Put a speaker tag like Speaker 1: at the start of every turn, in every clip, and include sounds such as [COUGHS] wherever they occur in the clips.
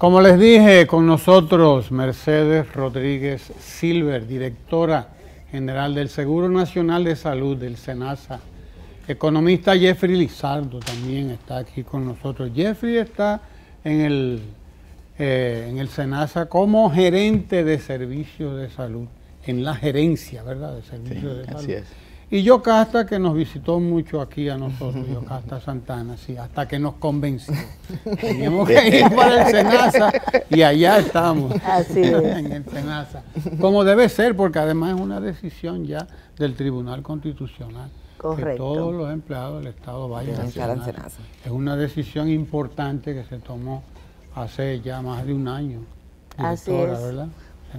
Speaker 1: Como les dije, con nosotros Mercedes Rodríguez Silver, directora general del Seguro Nacional de Salud del SENASA. Economista Jeffrey Lizardo también está aquí con nosotros. Jeffrey está en el, eh, en el SENASA como gerente de servicios de salud, en la gerencia, ¿verdad? de salud. Así es. Y Yocasta, que nos visitó mucho aquí a nosotros, [LAUGHS] Yocasta Santana, sí, hasta que nos convenció. [LAUGHS] Teníamos que ir para el Senasa y allá estamos. Así [LAUGHS] es. En el Como debe ser, porque además es una decisión ya del Tribunal Constitucional. Correcto. Que todos los empleados del Estado vayan al Senasa. Es una decisión importante que se tomó hace ya más de un año. Así es. ¿verdad?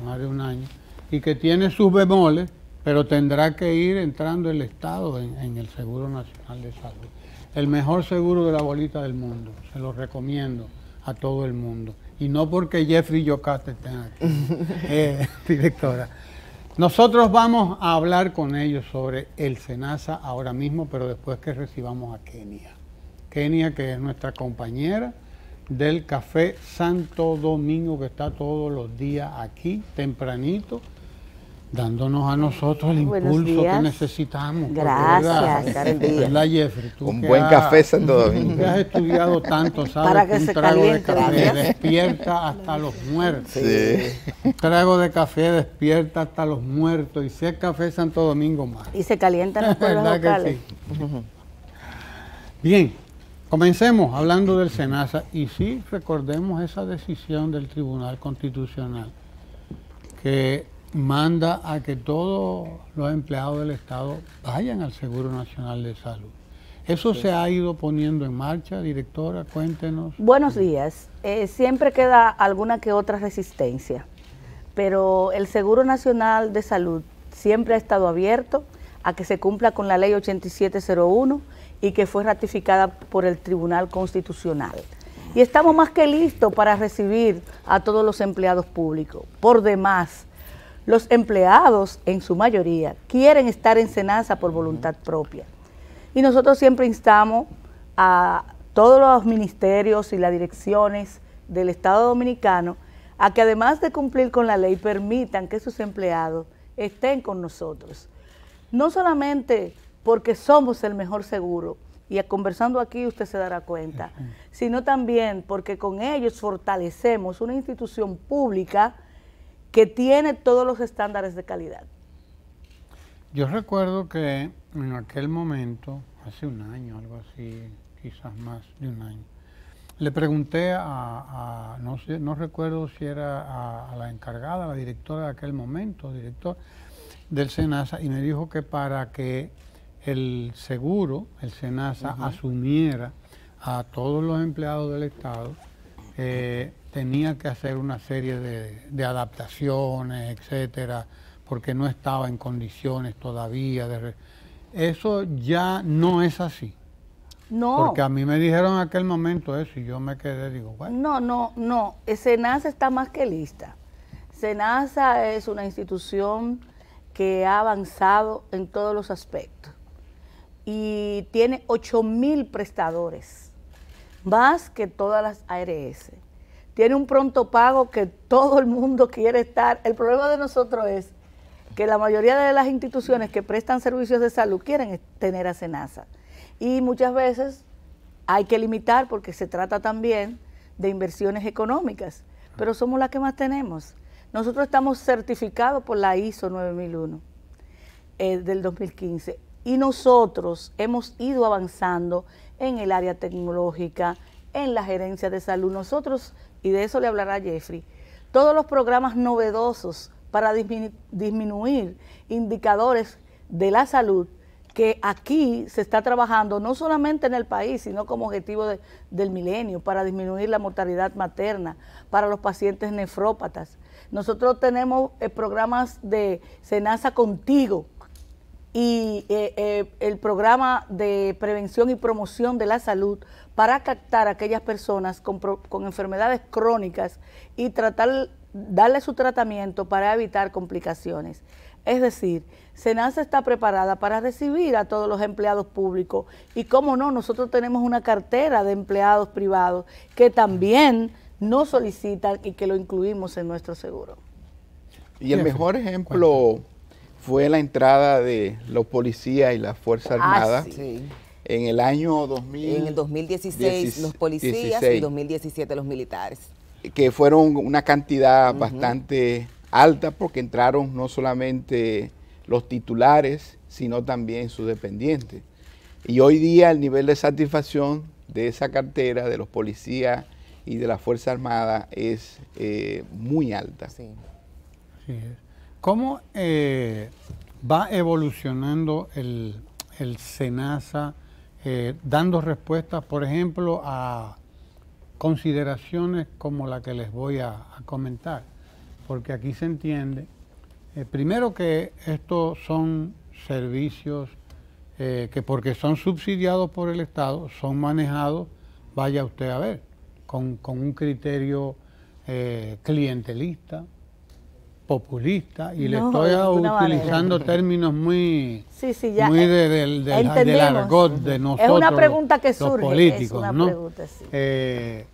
Speaker 1: más de un año. Y que tiene sus bemoles pero tendrá que ir entrando el Estado en, el Seguro Nacional de Salud. El mejor seguro de la bolita del mundo, se lo recomiendo a todo el mundo. Y no porque Jeffrey Yocate estén aquí, [LAUGHS] eh, directora. Nosotros vamos a hablar con ellos sobre el SENASA ahora mismo, pero después que recibamos a Kenia. Kenia, que es nuestra compañera del Café Santo Domingo, que está todos los días aquí, tempranito dándonos a nosotros el impulso que necesitamos. Gracias, Jeffrey? Un buen café Santo [LAUGHS] Domingo. has estudiado tanto, ¿sabes? un trago de café [LAUGHS] despierta
Speaker 2: hasta los muertos.
Speaker 1: Un trago de café despierta hasta los muertos. Y si es café Santo Domingo más.
Speaker 2: Y se calientan los [LAUGHS] ¿Verdad que sí?
Speaker 1: Bien, comencemos hablando del SENASA. Y sí, recordemos esa decisión del Tribunal Constitucional que manda a que todos los empleados del Estado vayan al Seguro Nacional de Salud. ¿Eso se ha ido poniendo en marcha, directora? Cuéntenos.
Speaker 2: Buenos días. Eh, siempre queda alguna que otra resistencia, pero el Seguro Nacional de Salud siempre ha estado abierto a que se cumpla con la ley 8701 y que fue ratificada por el Tribunal Constitucional. Y estamos más que listos para recibir a todos los empleados públicos. Por demás, los empleados, en su mayoría, quieren estar en Senasa por voluntad propia. Y nosotros siempre instamos a todos los ministerios y las direcciones del Estado Dominicano a que además de cumplir con la ley, permitan que sus empleados estén con nosotros. No solamente porque somos el mejor seguro, y conversando aquí usted se dará cuenta, sino también porque con ellos fortalecemos una institución pública que tiene todos los estándares de calidad.
Speaker 1: Yo recuerdo que en aquel momento, hace un año, algo así, quizás más de un año, le pregunté a, no, sé, no recuerdo si era a, la encargada, la directora de aquel momento, director del SENASA, y me dijo que para que el seguro, el SENASA, asumiera a todos los empleados del Estado, eh, tenía que hacer una serie de, adaptaciones, etcétera, porque no estaba en condiciones todavía. De eso ya no es así. No. Porque a mí me dijeron en aquel momento eso y yo me quedé, digo, bueno.
Speaker 2: No, no, no. SENASA está más que lista. SENASA es una institución que ha avanzado en todos los aspectos y tiene 8 mil prestadores, más que todas las ARS tiene un pronto pago que todo el mundo quiere estar. El problema de nosotros es que la mayoría de las instituciones que prestan servicios de salud quieren tener a Senasa. Y muchas veces hay que limitar porque se trata también de inversiones económicas, pero somos las que más tenemos. Nosotros estamos certificados por la ISO 9001 eh, del 2015 y nosotros hemos ido avanzando en el área tecnológica, en la gerencia de salud. Nosotros y de eso le hablará Jeffrey, todos los programas novedosos para disminuir indicadores de la salud que aquí se está trabajando no solamente en el país, sino como objetivo del milenio, para disminuir la mortalidad materna para los pacientes nefrópatas. Nosotros tenemos eh, programas de Senasa Contigo, y eh, eh, el programa de prevención y promoción de la salud para captar a aquellas personas con, con enfermedades crónicas y tratar, darle su tratamiento para evitar complicaciones. Es decir, Senasa está preparada para recibir a todos los empleados públicos y cómo no, nosotros tenemos una cartera de empleados privados que también nos solicitan y que lo incluimos en nuestro seguro.
Speaker 3: Y el mejor ejemplo fue la entrada de los policías y la Fuerza ah, Armada. En el año 2000, en el 2016 los policías en y
Speaker 4: 2017 los militares.
Speaker 3: Que fueron una cantidad bastante alta porque entraron no solamente los titulares, sino también sus dependientes. Y hoy día el nivel de satisfacción de esa cartera, de los policías y de la Fuerza Armada es eh, muy alta. Sí.
Speaker 1: ¿Cómo eh, va evolucionando el, SENASA, eh, dando respuestas, por ejemplo, a consideraciones como la que les voy a, comentar? Porque aquí se entiende, eh, primero que estos son servicios que porque son subsidiados por el Estado, son manejados, vaya usted a ver, con un criterio clientelista, populista y le estoy utilizando términos muy,
Speaker 2: muy eh, de, del argot
Speaker 1: de nosotros. Es una pregunta que surge. políticos, es eh,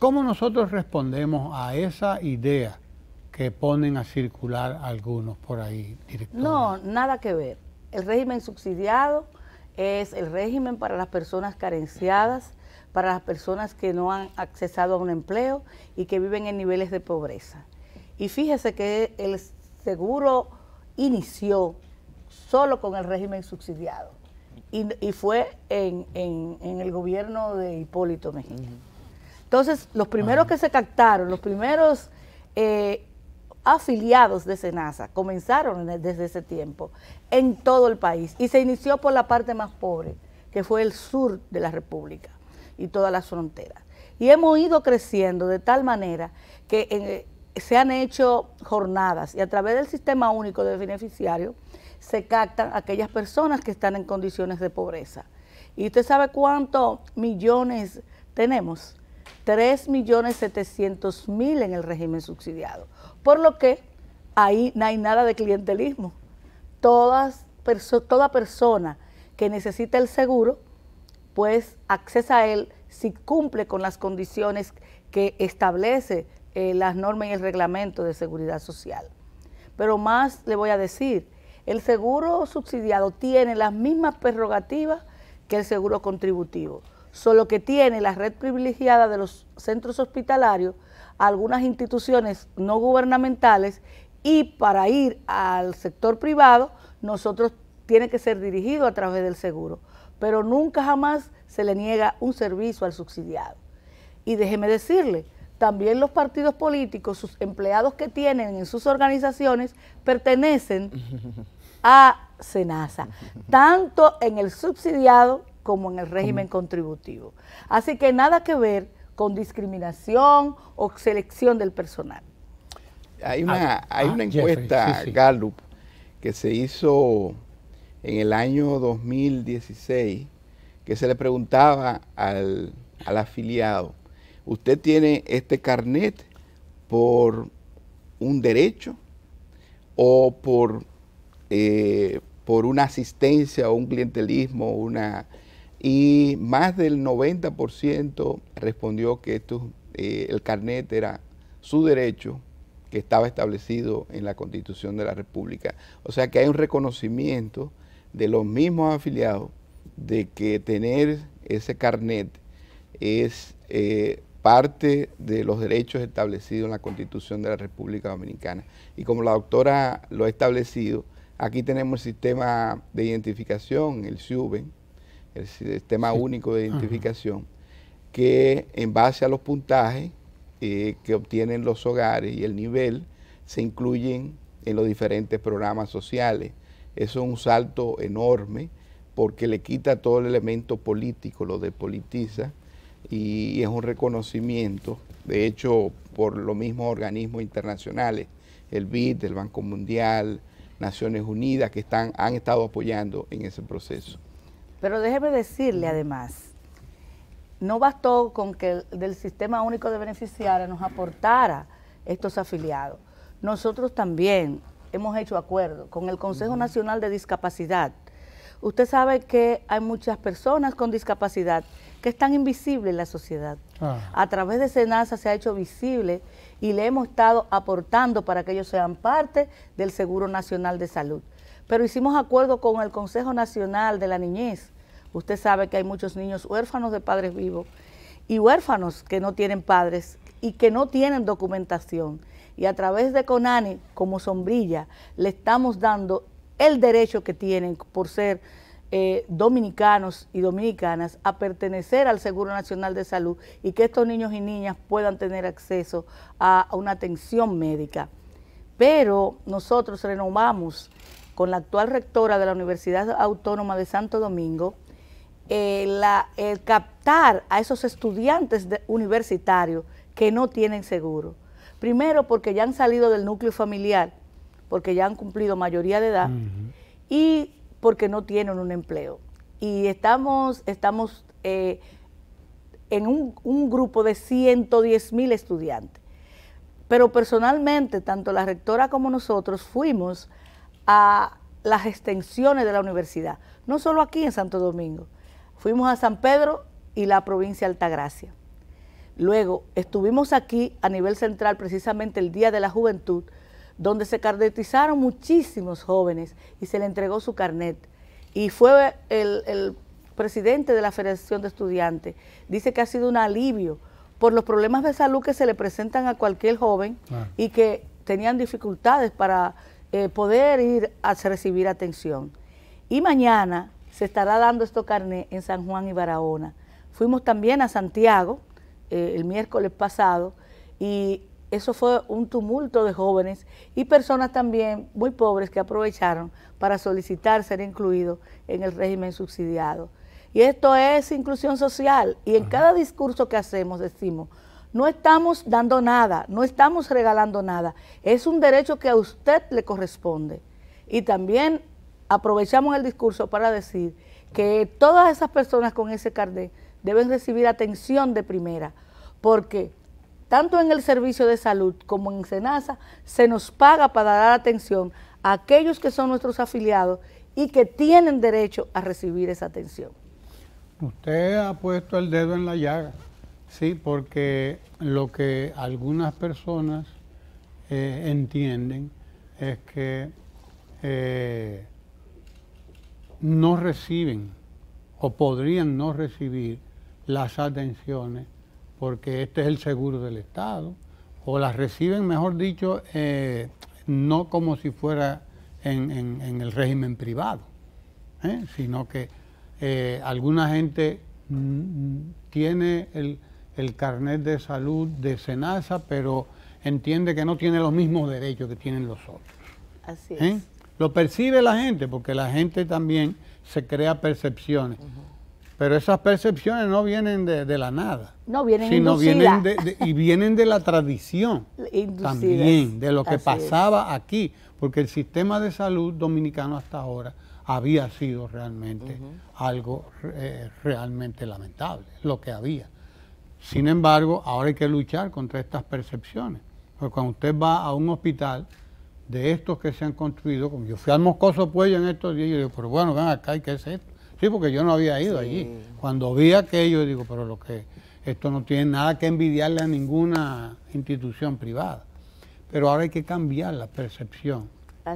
Speaker 1: ¿Cómo nosotros respondemos a esa idea que ponen a circular algunos por ahí? directamente?
Speaker 2: No, nada que ver. El régimen subsidiado es el régimen para las personas carenciadas, para las personas que no han accesado a un empleo y que viven en niveles de pobreza. Y fíjese que el seguro inició solo con el régimen subsidiado y, fue en, el gobierno de Hipólito Mejía. Entonces, los primeros que se captaron, los primeros eh, afiliados de SENASA comenzaron desde ese tiempo en todo el país y se inició por la parte más pobre, que fue el sur de la República y todas las fronteras. Y hemos ido creciendo de tal manera que en, eh, se han hecho jornadas y a través del sistema único de beneficiario se captan aquellas personas que están en condiciones de pobreza. ¿Y usted sabe cuántos millones tenemos? 3.700.000 millones en el régimen subsidiado. Por lo que ahí no hay nada de clientelismo. toda persona que necesita el seguro, pues accesa a él si cumple con las condiciones que establece eh, las normas y el reglamento de seguridad social. Pero más le voy a decir, el seguro subsidiado tiene las mismas prerrogativas que el seguro contributivo, solo que tiene la red privilegiada de los centros hospitalarios, algunas instituciones no gubernamentales y para ir al sector privado nosotros tiene que ser dirigido a través del seguro, pero nunca jamás se le niega un servicio al subsidiado. Y déjeme decirle, también los partidos políticos, sus empleados que tienen en sus organizaciones, pertenecen [LAUGHS] a SENASA, tanto en el subsidiado como en el régimen contributivo. Así que nada que ver con discriminación o selección del personal.
Speaker 3: Hay una, ah, hay ah, una encuesta Gallup que se hizo en el año 2016 que se le preguntaba al, al afiliado usted tiene este carnet por un derecho o por, eh, por una asistencia o un clientelismo, una... Y más del 90% respondió que esto, eh, el carnet era su derecho que estaba establecido en la Constitución de la República. O sea que hay un reconocimiento de los mismos afiliados de que tener ese carnet es eh, parte de los derechos establecidos en la Constitución de la República Dominicana. Y como la doctora lo ha establecido, aquí tenemos el sistema de identificación, el suben el Sistema Único de Identificación, que en base a los puntajes eh, que obtienen los hogares y el nivel, se incluyen en los diferentes programas sociales. Eso es un salto enorme porque le quita todo el elemento político, lo despolitiza y es un reconocimiento, de hecho, por los mismos organismos internacionales, el BID, el Banco Mundial, Naciones Unidas, que están, han estado apoyando en ese proceso.
Speaker 2: Pero déjeme decirle además, no bastó con que el, del Sistema Único de Beneficiarios nos aportara estos afiliados. Nosotros también hemos hecho acuerdo con el Consejo Nacional de Discapacidad. Usted sabe que hay muchas personas con discapacidad que tan invisible en la sociedad. Ah. A través de Senasa se ha hecho visible y le hemos estado aportando para que ellos sean parte del Seguro Nacional de Salud. Pero hicimos acuerdo con el Consejo Nacional de la Niñez. Usted sabe que hay muchos niños huérfanos de padres vivos y huérfanos que no tienen padres y que no tienen documentación. Y a través de Conani, como sombrilla, le estamos dando el derecho que tienen por ser eh, dominicanos y dominicanas a pertenecer al Seguro Nacional de Salud y que estos niños y niñas puedan tener acceso a, una atención médica. Pero nosotros renovamos con la actual rectora de la Universidad Autónoma de Santo Domingo, eh, el captar a esos estudiantes universitarios que no tienen seguro. Primero porque ya han salido del núcleo familiar, porque ya han cumplido mayoría de edad, y porque no tienen un empleo. Y estamos, estamos eh, en un, grupo de 110 mil estudiantes. Pero personalmente, tanto la rectora como nosotros fuimos a las extensiones de la universidad, no solo aquí en Santo Domingo, fuimos a San Pedro y la provincia de Altagracia. Luego estuvimos aquí a nivel central precisamente el Día de la Juventud, donde se carnetizaron muchísimos jóvenes y se le entregó su carnet. Y fue el, presidente de la Federación de Estudiantes, dice que ha sido un alivio por los problemas de salud que se le presentan a cualquier joven ah. y que tenían dificultades para eh, poder ir a recibir atención. Y mañana se estará dando esto carnet en San Juan y Barahona. Fuimos también a Santiago eh, el miércoles pasado y eso fue un tumulto de jóvenes y personas también muy pobres que aprovecharon para solicitar ser incluidos en el régimen subsidiado. Y esto es inclusión social. Y en cada discurso que hacemos decimos, no estamos dando nada, no estamos regalando nada. Es un derecho que a usted le corresponde. Y también aprovechamos el discurso para decir que todas esas personas con ese carnet deben recibir atención de primera, porque tanto en el servicio de salud como en SENASA, se nos paga para dar atención a aquellos que son nuestros afiliados y que tienen derecho a recibir esa atención.
Speaker 1: Usted ha puesto el dedo en la llaga, sí, porque lo que algunas personas eh, entienden es que eh, no reciben o podrían no recibir las atenciones porque este es el seguro del Estado, o las reciben, mejor dicho, eh, no como si fuera en, el régimen privado, ¿eh? sino que eh, alguna gente mm, tiene el, carnet de salud de Senasa, pero entiende que no tiene los mismos derechos que tienen los otros. Así es. Lo percibe la gente, porque la gente también se crea percepciones. Pero esas percepciones no vienen de, la nada.
Speaker 2: No vienen sino vienen
Speaker 1: Y vienen de la tradición.
Speaker 2: [LAUGHS] También, de lo que pasaba
Speaker 1: aquí. Porque el sistema de salud dominicano hasta ahora había sido realmente algo eh, realmente lamentable, lo que había. Sin embargo, ahora hay que luchar contra estas percepciones. Porque cuando usted va a un hospital de estos que se han construido, como yo fui al Moscoso Puello en estos días, yo digo, pero bueno, ven acá, ¿y qué es esto? Sí, porque yo no había ido allí. Cuando vi aquello, digo, pero lo que esto no tiene nada que envidiarle a ninguna institución privada. Pero ahora hay que cambiar la percepción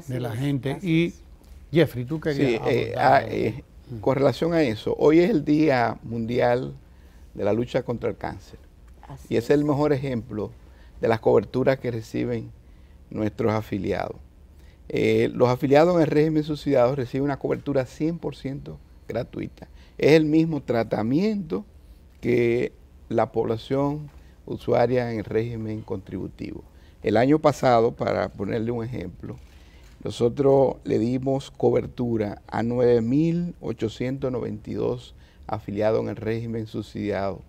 Speaker 1: de la gente. Y Jeffrey, tú querías. Eh,
Speaker 3: ah, sí, eh, mm. con relación a eso, hoy es el Día Mundial de la Lucha contra el Cáncer. y es, el mejor ejemplo de las coberturas que reciben nuestros afiliados. Eh, los afiliados en el régimen subsidiado reciben una cobertura 100% gratuita. Es el mismo tratamiento que la población usuaria en el régimen contributivo. El año pasado, para ponerle un ejemplo, nosotros le dimos cobertura a 9.892 afiliados en el régimen subsidiado,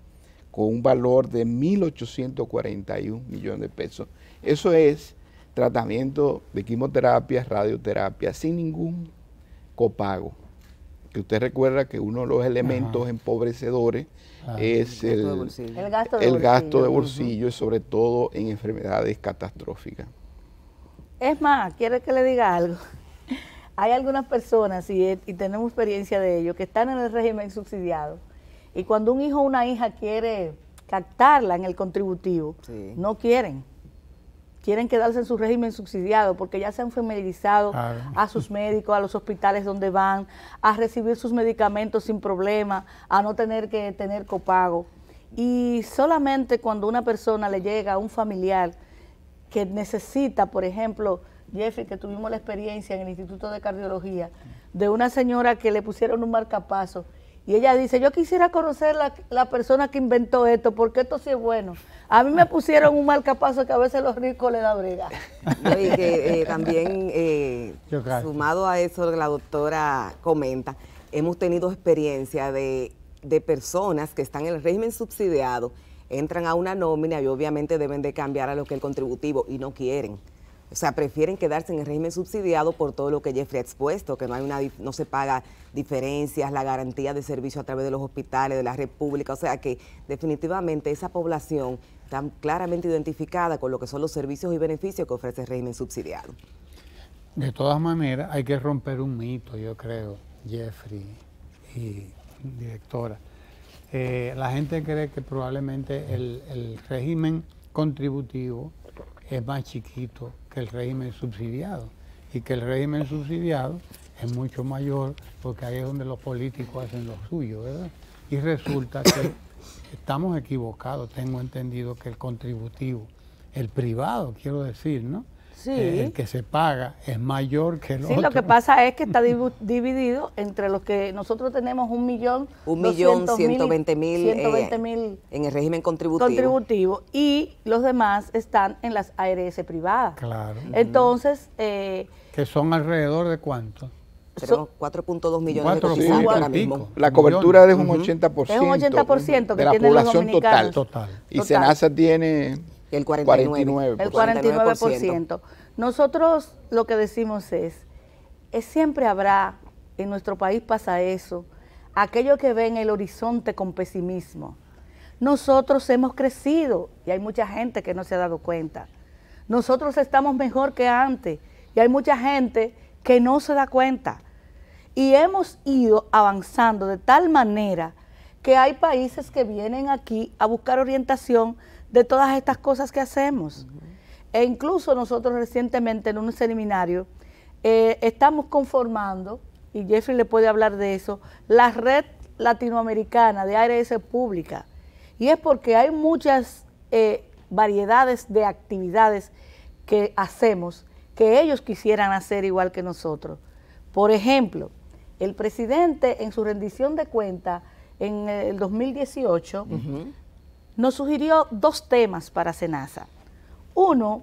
Speaker 3: con un valor de 1.841 millones de pesos. Eso es tratamiento de quimioterapia, radioterapia, sin ningún copago que usted recuerda que uno de los elementos empobrecedores ah. es el, gasto de bolsillo, y sobre todo en enfermedades catastróficas.
Speaker 2: Es más, quiere que le diga algo. [LAUGHS] Hay algunas personas, y, tenemos experiencia de ello, que están en el régimen subsidiado. Y cuando un hijo o una hija quiere captarla en el contributivo, no quieren quieren quedarse en su régimen subsidiado porque ya se han familiarizado a sus [LAUGHS] médicos, a los hospitales donde van, a recibir sus medicamentos sin problema, a no tener que tener copago. Y solamente cuando una persona le llega a un familiar que necesita, por ejemplo, Jeffrey, que tuvimos la experiencia en el Instituto de Cardiología, de una señora que le pusieron un marcapaso y ella dice, yo quisiera conocer la, la persona que inventó esto, porque esto sí es bueno. A mí me ah. pusieron un capazo que a veces los ricos les da briga.
Speaker 4: [LAUGHS] y eh, también, eh, sumado a eso que la doctora comenta, hemos tenido experiencia de, de personas que están en el régimen subsidiado, entran a una nómina y obviamente deben de cambiar a lo que es el contributivo y no quieren o sea, prefieren quedarse en el régimen subsidiado por todo lo que Jeffrey ha expuesto, que no, hay una, no se paga diferencias, la garantía de servicio a través de los hospitales, de la República. O sea que definitivamente esa población está claramente identificada con lo que son los servicios y beneficios que ofrece el régimen subsidiado.
Speaker 1: De todas maneras, hay que romper un mito, yo creo, Jeffrey y directora. Eh, la gente cree que probablemente el régimen contributivo es más chiquito el régimen subsidiado y que el régimen subsidiado es mucho mayor porque ahí es donde los políticos hacen lo suyo, ¿verdad? Y resulta que [COUGHS] estamos equivocados, tengo entendido que el contributivo, el privado, quiero decir, ¿no? el que se paga es mayor que el
Speaker 4: otro. Sí, lo que
Speaker 2: pasa es que está [LAUGHS] dividido entre los que nosotros tenemos un millón, un millón eh, ciento veinte mil,
Speaker 4: en el régimen contributivo.
Speaker 2: contributivo y los demás están en las ARS privadas. Claro. Entonces. Eh,
Speaker 4: ¿Que son
Speaker 1: alrededor de cuánto?
Speaker 4: son 4.2 millones de La cobertura es un
Speaker 3: 80%. Es un 80% que de la población total. total. Y Senasa tiene el
Speaker 4: 49. El
Speaker 2: Nosotros lo que decimos es, es siempre habrá, en nuestro país pasa eso, aquello que ve en el horizonte con pesimismo. Nosotros hemos crecido y hay mucha gente que no se ha dado cuenta. Nosotros estamos mejor que antes y hay mucha gente que no se da cuenta. Y hemos ido avanzando de tal manera que hay países que vienen aquí a buscar orientación de todas estas cosas que hacemos. E incluso nosotros recientemente en un seminario eh, estamos conformando, y Jeffrey le puede hablar de eso, la red latinoamericana de ARS pública. Y es porque hay muchas eh, variedades de actividades que hacemos que ellos quisieran hacer igual que nosotros. Por ejemplo, el presidente en su rendición de cuenta en el 2018 nos sugirió dos temas para SENASA. Uno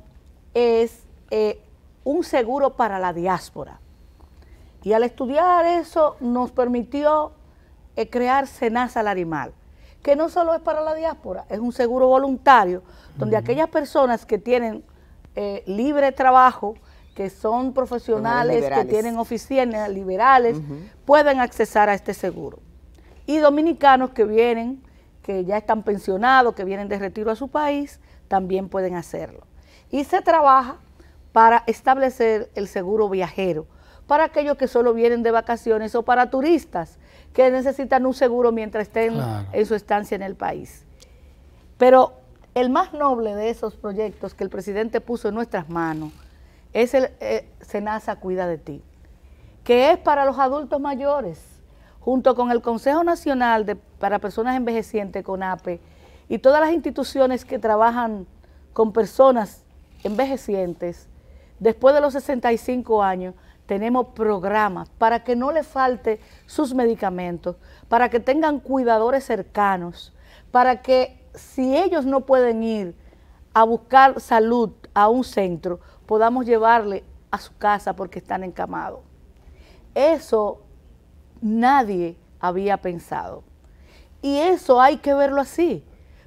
Speaker 2: es eh, un seguro para la diáspora. Y al estudiar eso nos permitió crear eh, crear SENASA animal, que no solo es para la diáspora, es un seguro voluntario, donde aquellas personas que tienen eh, libre trabajo, que son profesionales, que tienen oficinas liberales, pueden accesar a este seguro. Y dominicanos que vienen que ya están pensionados, que vienen de retiro a su país, también pueden hacerlo. Y se trabaja para establecer el seguro viajero para aquellos que solo vienen de vacaciones o para turistas que necesitan un seguro mientras estén en su estancia en el país. Pero el más noble de esos proyectos que el presidente puso en nuestras manos es el eh, Senasa Cuida de Ti, que es para los adultos mayores junto con el Consejo Nacional para Personas Envejecientes, CONAPE, y todas las instituciones que trabajan con personas envejecientes, después de los 65 años, tenemos programas para que no les falte sus medicamentos, para que tengan cuidadores cercanos, para que si ellos no pueden ir a buscar salud a un centro, podamos llevarle a su casa porque están encamados. Eso nadie había pensado. Y eso hay que verlo así,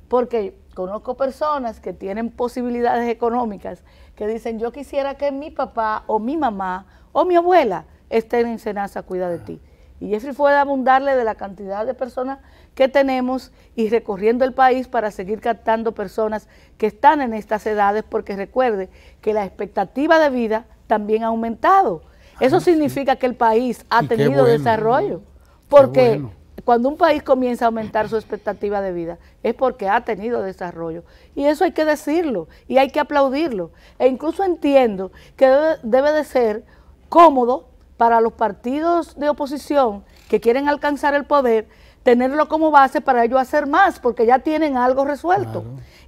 Speaker 2: porque conozco personas que tienen posibilidades económicas que dicen, yo quisiera que mi papá o mi mamá o mi abuela estén en Senasa Cuida de ah. ti. Y Jeffrey fue a abundarle de la cantidad de personas que tenemos y recorriendo el país para seguir captando personas que están en estas edades, porque recuerde que la expectativa de vida también ha aumentado. Eso ah, significa que el país ha tenido desarrollo. Porque cuando un país comienza a aumentar su expectativa de vida, es porque ha tenido desarrollo. Y eso hay que decirlo y hay que aplaudirlo. E incluso entiendo que debe, de ser cómodo para los partidos de oposición que quieren alcanzar el poder, tenerlo como base para ellos hacer más, porque ya tienen algo resuelto.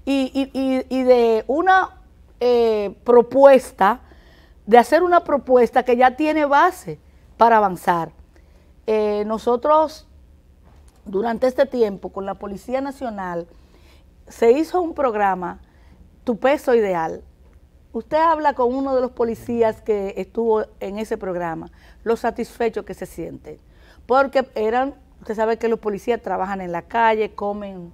Speaker 2: Y, de una eh, propuesta de hacer una propuesta que ya tiene base para avanzar. Eh, nosotros, durante este tiempo, con la Policía Nacional, se hizo un programa, Tu Peso Ideal. Usted habla con uno de los policías que estuvo en ese programa, lo satisfecho que se siente, porque eran, usted sabe que los policías trabajan en la calle, comen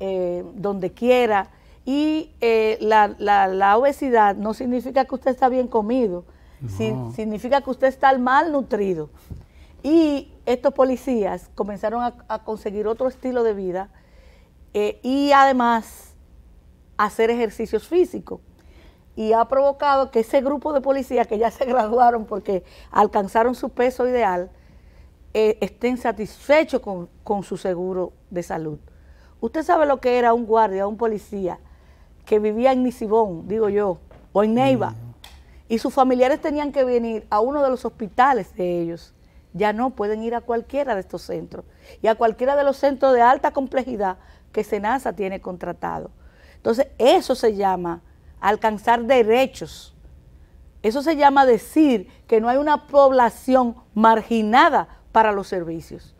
Speaker 2: eh, donde quiera, y eh, la, obesidad no significa que usted está bien comido, significa que usted está mal nutrido. Y estos policías comenzaron a, conseguir otro estilo de vida eh, y además hacer ejercicios físicos. Y ha provocado que ese grupo de policías que ya se [LAUGHS] graduaron porque alcanzaron su peso ideal, eh, estén satisfechos con su seguro de salud. Usted sabe lo que era un guardia, un policía, que vivía en Nisibón, digo yo, o en Neiva, mm. y sus familiares tenían que venir a uno de los hospitales de ellos. Ya no pueden ir a cualquiera de estos centros y a cualquiera de los centros de alta complejidad que Senasa tiene contratado. Entonces, eso se llama alcanzar derechos. Eso se llama decir que no hay una población marginada para los servicios.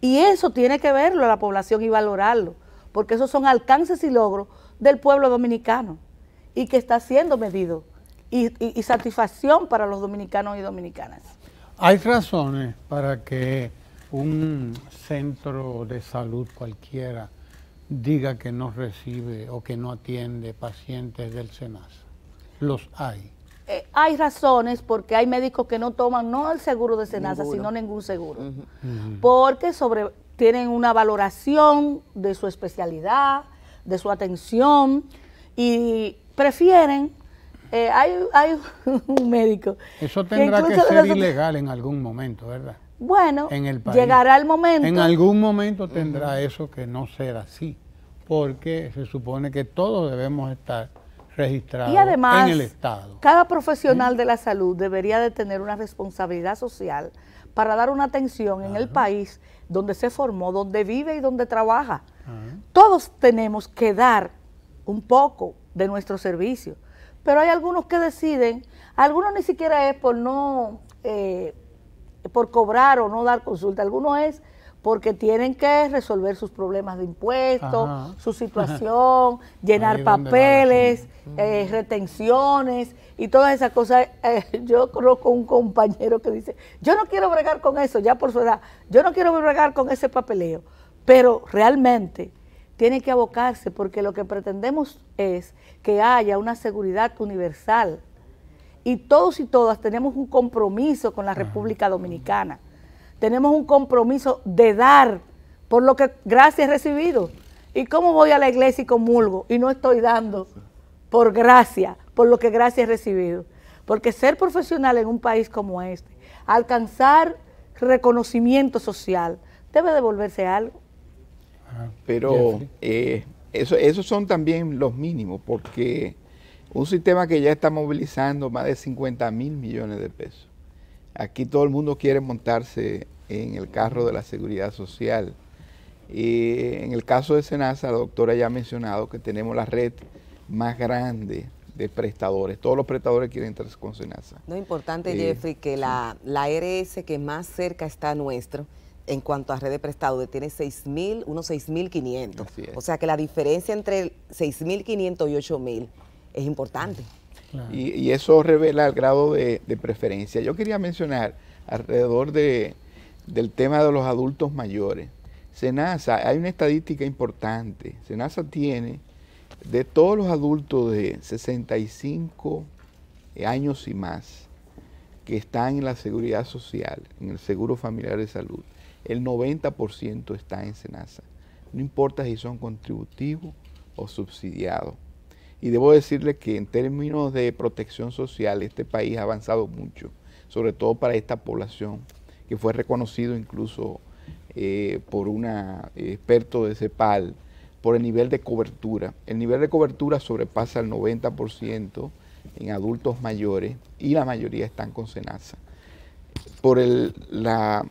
Speaker 2: Y eso tiene que verlo la población y valorarlo, porque esos son alcances y logros del pueblo dominicano y que está siendo medido y, satisfacción para los dominicanos y dominicanas.
Speaker 1: Hay razones para que un centro de salud cualquiera diga que no recibe o que no atiende pacientes del SENASA. Los hay.
Speaker 2: Eh, hay razones porque hay médicos que no toman no el seguro de SENASA, sino ningún seguro. Porque sobre, tienen una valoración de su especialidad, de su atención y prefieren eh, hay, hay, [LAUGHS] un médico.
Speaker 1: Eso tendrá que, ser ilegal en algún momento, ¿verdad?
Speaker 2: Bueno, en llegará el momento. En
Speaker 1: algún momento tendrá eso que no ser así, porque se supone que todos debemos estar registrados y además, en el Estado.
Speaker 2: Cada profesional de la salud debería de tener una responsabilidad social para dar una atención en el país donde se formó, donde vive y donde trabaja. Todos tenemos que dar un poco de nuestro servicio, pero hay algunos que deciden, algunos ni siquiera es por no, eh, por cobrar o no dar consulta, algunos es porque tienen que resolver sus problemas de impuestos, su [LAUGHS] situación, llenar papeles, eh, retenciones y todas esas cosas. [LAUGHS] Eh, yo conozco un compañero que dice, yo no quiero bregar con eso, ya por su edad, yo no quiero bregar con ese papeleo. Pero realmente tiene que abocarse porque lo que pretendemos es que haya una seguridad universal. Y todos y todas tenemos un compromiso con la República Dominicana. Tenemos un compromiso de dar por lo que gracias he recibido. ¿Y cómo voy a la iglesia y comulgo? Y no estoy dando por gracia, por lo que gracias he recibido. Porque ser profesional en un país como este, alcanzar reconocimiento social, debe devolverse algo.
Speaker 1: Pero
Speaker 3: eh, eso, esos son también los mínimos, porque un sistema que ya está movilizando más de 50 mil millones de pesos. Aquí todo el mundo quiere montarse en el carro de la seguridad social. Eh, en el caso de Senasa, la doctora ya ha mencionado que tenemos la red más grande de prestadores. Todos los prestadores quieren entrar con Senasa.
Speaker 4: No importante, eh, Jeffrey, que la, la RS que más cerca está a nuestro, en cuanto a red de prestado tiene 6.000, unos 6.500. O sea que la diferencia entre 6.500 y 8.000 es importante.
Speaker 3: Y, eso revela el grado de, preferencia. Yo quería mencionar alrededor del tema de los adultos mayores. SENASA, hay una estadística importante. SENASA tiene de todos los adultos de 65 años y más que están en la seguridad social, en el seguro familiar de salud, el 90% está en SENASA. No importa si son contributivos o subsidiados. Y debo decirle que en términos de protección social, este país ha avanzado mucho, sobre todo para esta población, que fue reconocido incluso eh, por un eh, experto de CEPAL por el nivel de cobertura. El nivel de cobertura sobrepasa el 90% en adultos mayores y la mayoría están con SENASA. Por el, la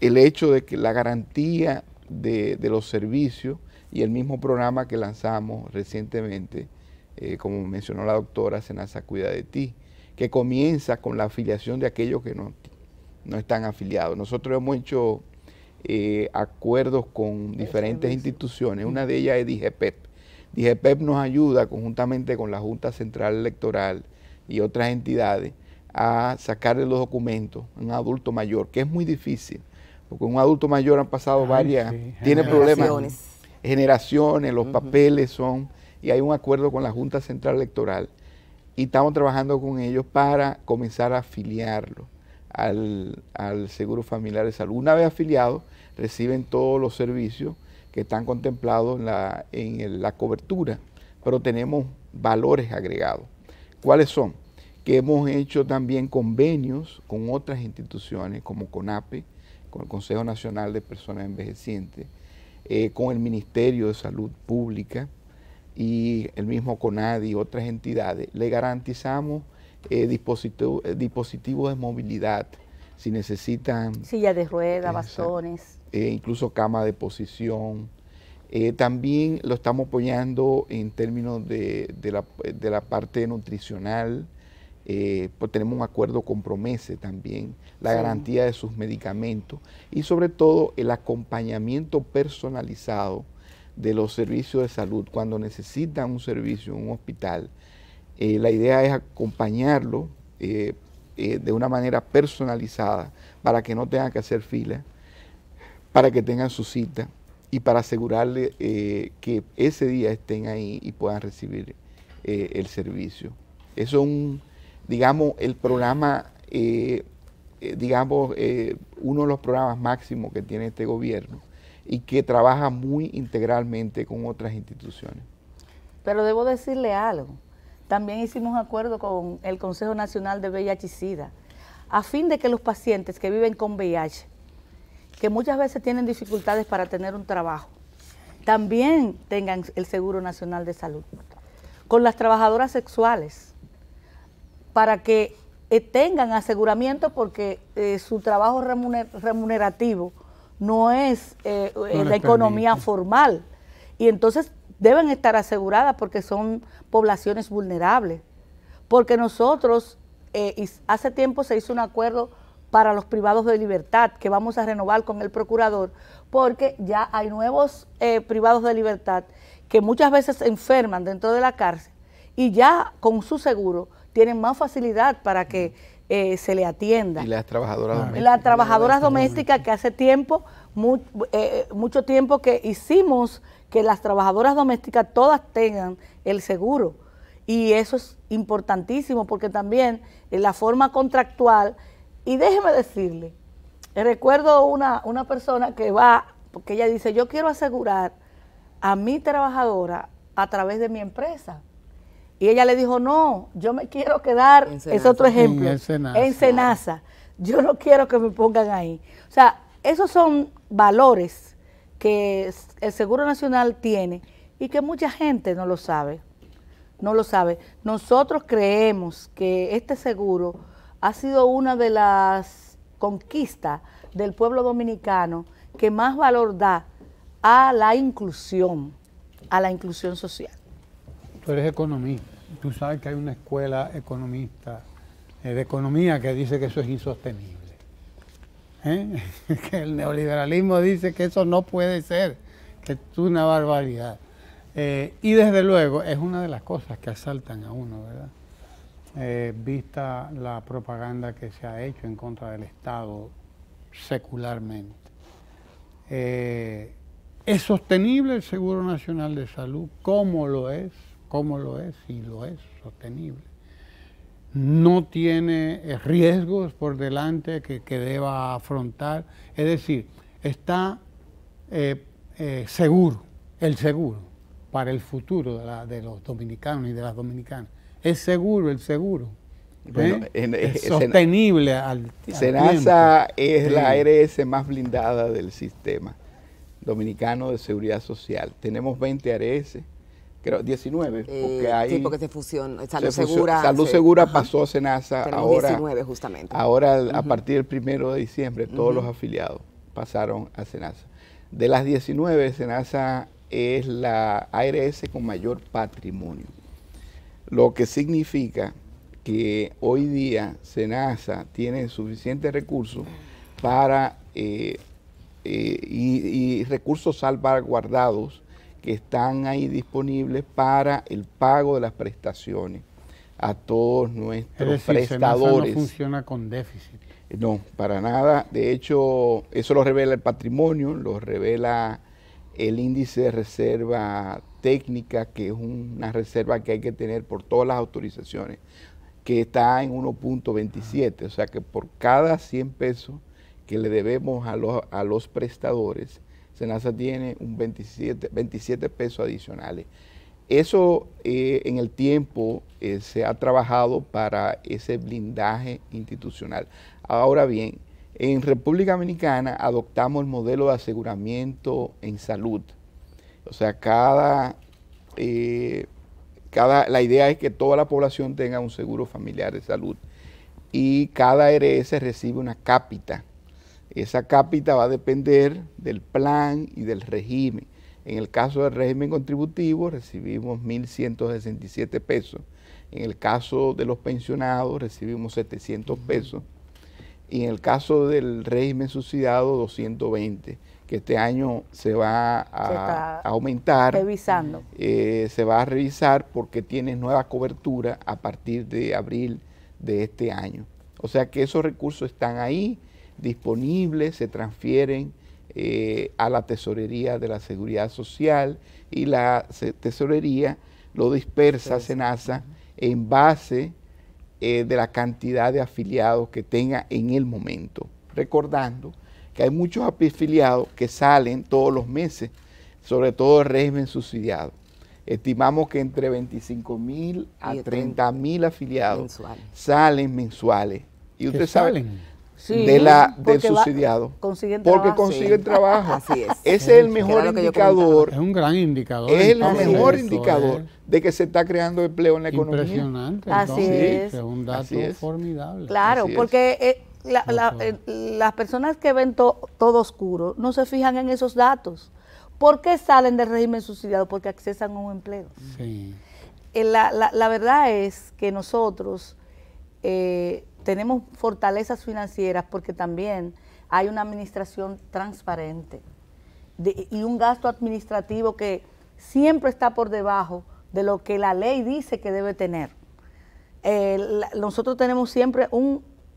Speaker 3: el hecho de que la garantía de, los servicios y el mismo programa que lanzamos recientemente, eh, como mencionó la doctora Senasa Cuida de Ti, que comienza con la afiliación de aquellos que no, no están afiliados. Nosotros hemos hecho eh, acuerdos con diferentes instituciones, una de ellas es DIGEPEP. DIGEPEP nos ayuda conjuntamente con la Junta Central Electoral y otras entidades a sacarle los documentos a un adulto mayor, que es muy difícil porque un adulto mayor han pasado varias, tiene generaciones. generaciones, los papeles son, y hay un acuerdo con la Junta Central Electoral y estamos trabajando con ellos para comenzar a afiliarlo al, Seguro Familiar de Salud. Una vez afiliado, reciben todos los servicios que están contemplados la, en la cobertura, pero tenemos valores agregados. ¿Cuáles son? Que hemos hecho también convenios con otras instituciones como CONAPE, con el Consejo Nacional de Personas Envejecientes, eh, con el Ministerio de Salud Pública y el mismo CONADI y otras entidades, le garantizamos eh, eh, dispositivos de movilidad si necesitan...
Speaker 2: Silla de ruedas, bastones.
Speaker 3: incluso cama de posición. también lo estamos apoyando en términos de la parte nutricional, eh, pues, tenemos un acuerdo con también, la garantía de sus medicamentos y sobre todo el acompañamiento personalizado de los servicios de salud cuando necesitan un servicio, en un hospital. Eh, la idea es acompañarlo eh, de una manera personalizada para que no tengan que hacer fila, para que tengan su cita y para asegurarle que ese día estén ahí y puedan recibir el servicio. Eso es un, digamos, el programa, eh, eh, digamos, eh, uno de los programas máximos que tiene este gobierno y que trabaja muy integralmente con otras instituciones.
Speaker 2: Pero debo decirle algo. También hicimos acuerdo con el Consejo Nacional de VIH y SIDA, a fin de que los pacientes que viven con VIH, que muchas veces tienen dificultades para tener un trabajo, también tengan el Seguro Nacional de Salud. Con las trabajadoras sexuales, para que eh, tengan aseguramiento porque eh, su trabajo remunerativo no es eh, la economía formal. Y entonces deben estar aseguradas porque son poblaciones vulnerables. Porque nosotros, hace tiempo se hizo un acuerdo para los privados de libertad que vamos a renovar con el procurador, porque ya hay nuevos privados de libertad que muchas veces enferman dentro de la cárcel y ya con su seguro tienen más facilidad para que eh, se le atienda. Y las trabajadoras
Speaker 3: domésticas. Las trabajadoras domésticas
Speaker 2: que hace tiempo, eh, mucho tiempo que hicimos que las trabajadoras domésticas todas tengan el seguro. Y eso es importantísimo porque también en eh, la forma contractual, y déjeme decirle, recuerdo una, una persona que va, porque ella dice, yo quiero asegurar a mi trabajadora a través de mi empresa. Y ella le dijo, no, yo me quiero quedar, es otro ejemplo, en, Cenaza. Yo no quiero que me pongan ahí. O sea, esos son valores que el Seguro Nacional tiene y que mucha gente no lo sabe. No lo sabe. Nosotros creemos que este seguro ha sido una de las conquistas del pueblo dominicano que más valor da a la inclusión, a la inclusión social.
Speaker 1: Pero es economista, tú sabes que hay una escuela economista eh, de economía que dice que eso es insostenible. ¿Eh? [LAUGHS] que el neoliberalismo dice que eso no puede ser, que es una barbaridad. Eh, y desde luego es una de las cosas que asaltan a uno, ¿verdad? vista la propaganda que se ha hecho en contra del Estado secularmente. ¿Es sostenible el Seguro Nacional de Salud? ¿Cómo lo es? cómo lo es, y lo es sostenible. No tiene eh, riesgos por delante que, deba afrontar, es decir, está eh, eh, seguro, el seguro para el futuro de, los dominicanos y de las dominicanas. Es seguro el seguro. es sostenible al,
Speaker 3: Senasa es la ARS más blindada del sistema dominicano de seguridad social. Tenemos 20 ARS, creo, 19, porque eh, ahí... Sí, porque se fusionó, eh, Salud Segura... Salud Segura pasó a Senasa ahora... 19 justamente. Ahora, a partir del 1 de diciembre, todos los afiliados pasaron a Senasa. De las 19, Senasa es la ARS con mayor patrimonio, lo que significa que hoy día Senasa tiene suficientes recursos para... Eh, y, y recursos salvaguardados que están ahí disponibles para el pago de las prestaciones a todos nuestros prestadores. no
Speaker 1: funciona con déficit. No,
Speaker 3: para nada. De hecho, eso lo revela el patrimonio, lo revela el índice de reserva técnica, que es una reserva que hay que tener por todas las autorizaciones, que está en 1.27. O sea que por cada 100 pesos que le debemos los, a los prestadores, SENASA tiene un 27, pesos adicionales. Eso eh, en el tiempo eh, se ha trabajado para ese blindaje institucional. Ahora bien, en República Dominicana adoptamos el modelo de aseguramiento en salud. O sea, cada, eh, cada, la idea es que toda la población tenga un seguro familiar de salud y cada RS recibe una cápita esa cápita va a depender del plan y del régimen. En el caso del régimen contributivo recibimos 1.167 pesos. En el caso de los pensionados recibimos 700 pesos. Y en el caso del régimen subsidiado 220, que este año se va a, aumentar. Revisando. Eh, se va a revisar porque tiene nueva cobertura a partir de abril de este año. O sea que esos recursos están ahí disponibles se transfieren eh, a la tesorería de la seguridad social y la tesorería lo dispersa SENASA en base eh, de la cantidad de afiliados que tenga en el momento. Recordando que hay muchos afiliados que salen todos los meses, sobre todo el régimen subsidiado. Estimamos que entre 25 mil a 30 mil afiliados salen mensuales. Y usted saben de la, del subsidiado. porque
Speaker 2: consigue consiguen trabajo. [LAUGHS] Ese es el mejor indicador.
Speaker 3: Es un gran indicador. Es el mejor indicador ¿eh? de que se está creando empleo en la economía.
Speaker 1: Impresionante.
Speaker 3: Así es.
Speaker 2: un
Speaker 1: dato formidable.
Speaker 2: Claro, porque eh, eh, las personas que ven todo oscuro no se fijan en esos datos. porque salen del régimen subsidiado? Porque accesan a un empleo. La, verdad es que nosotros eh, tenemos fortalezas financieras porque también hay una administración transparente y un gasto administrativo que siempre está por debajo de lo que la ley dice que debe tener. nosotros tenemos siempre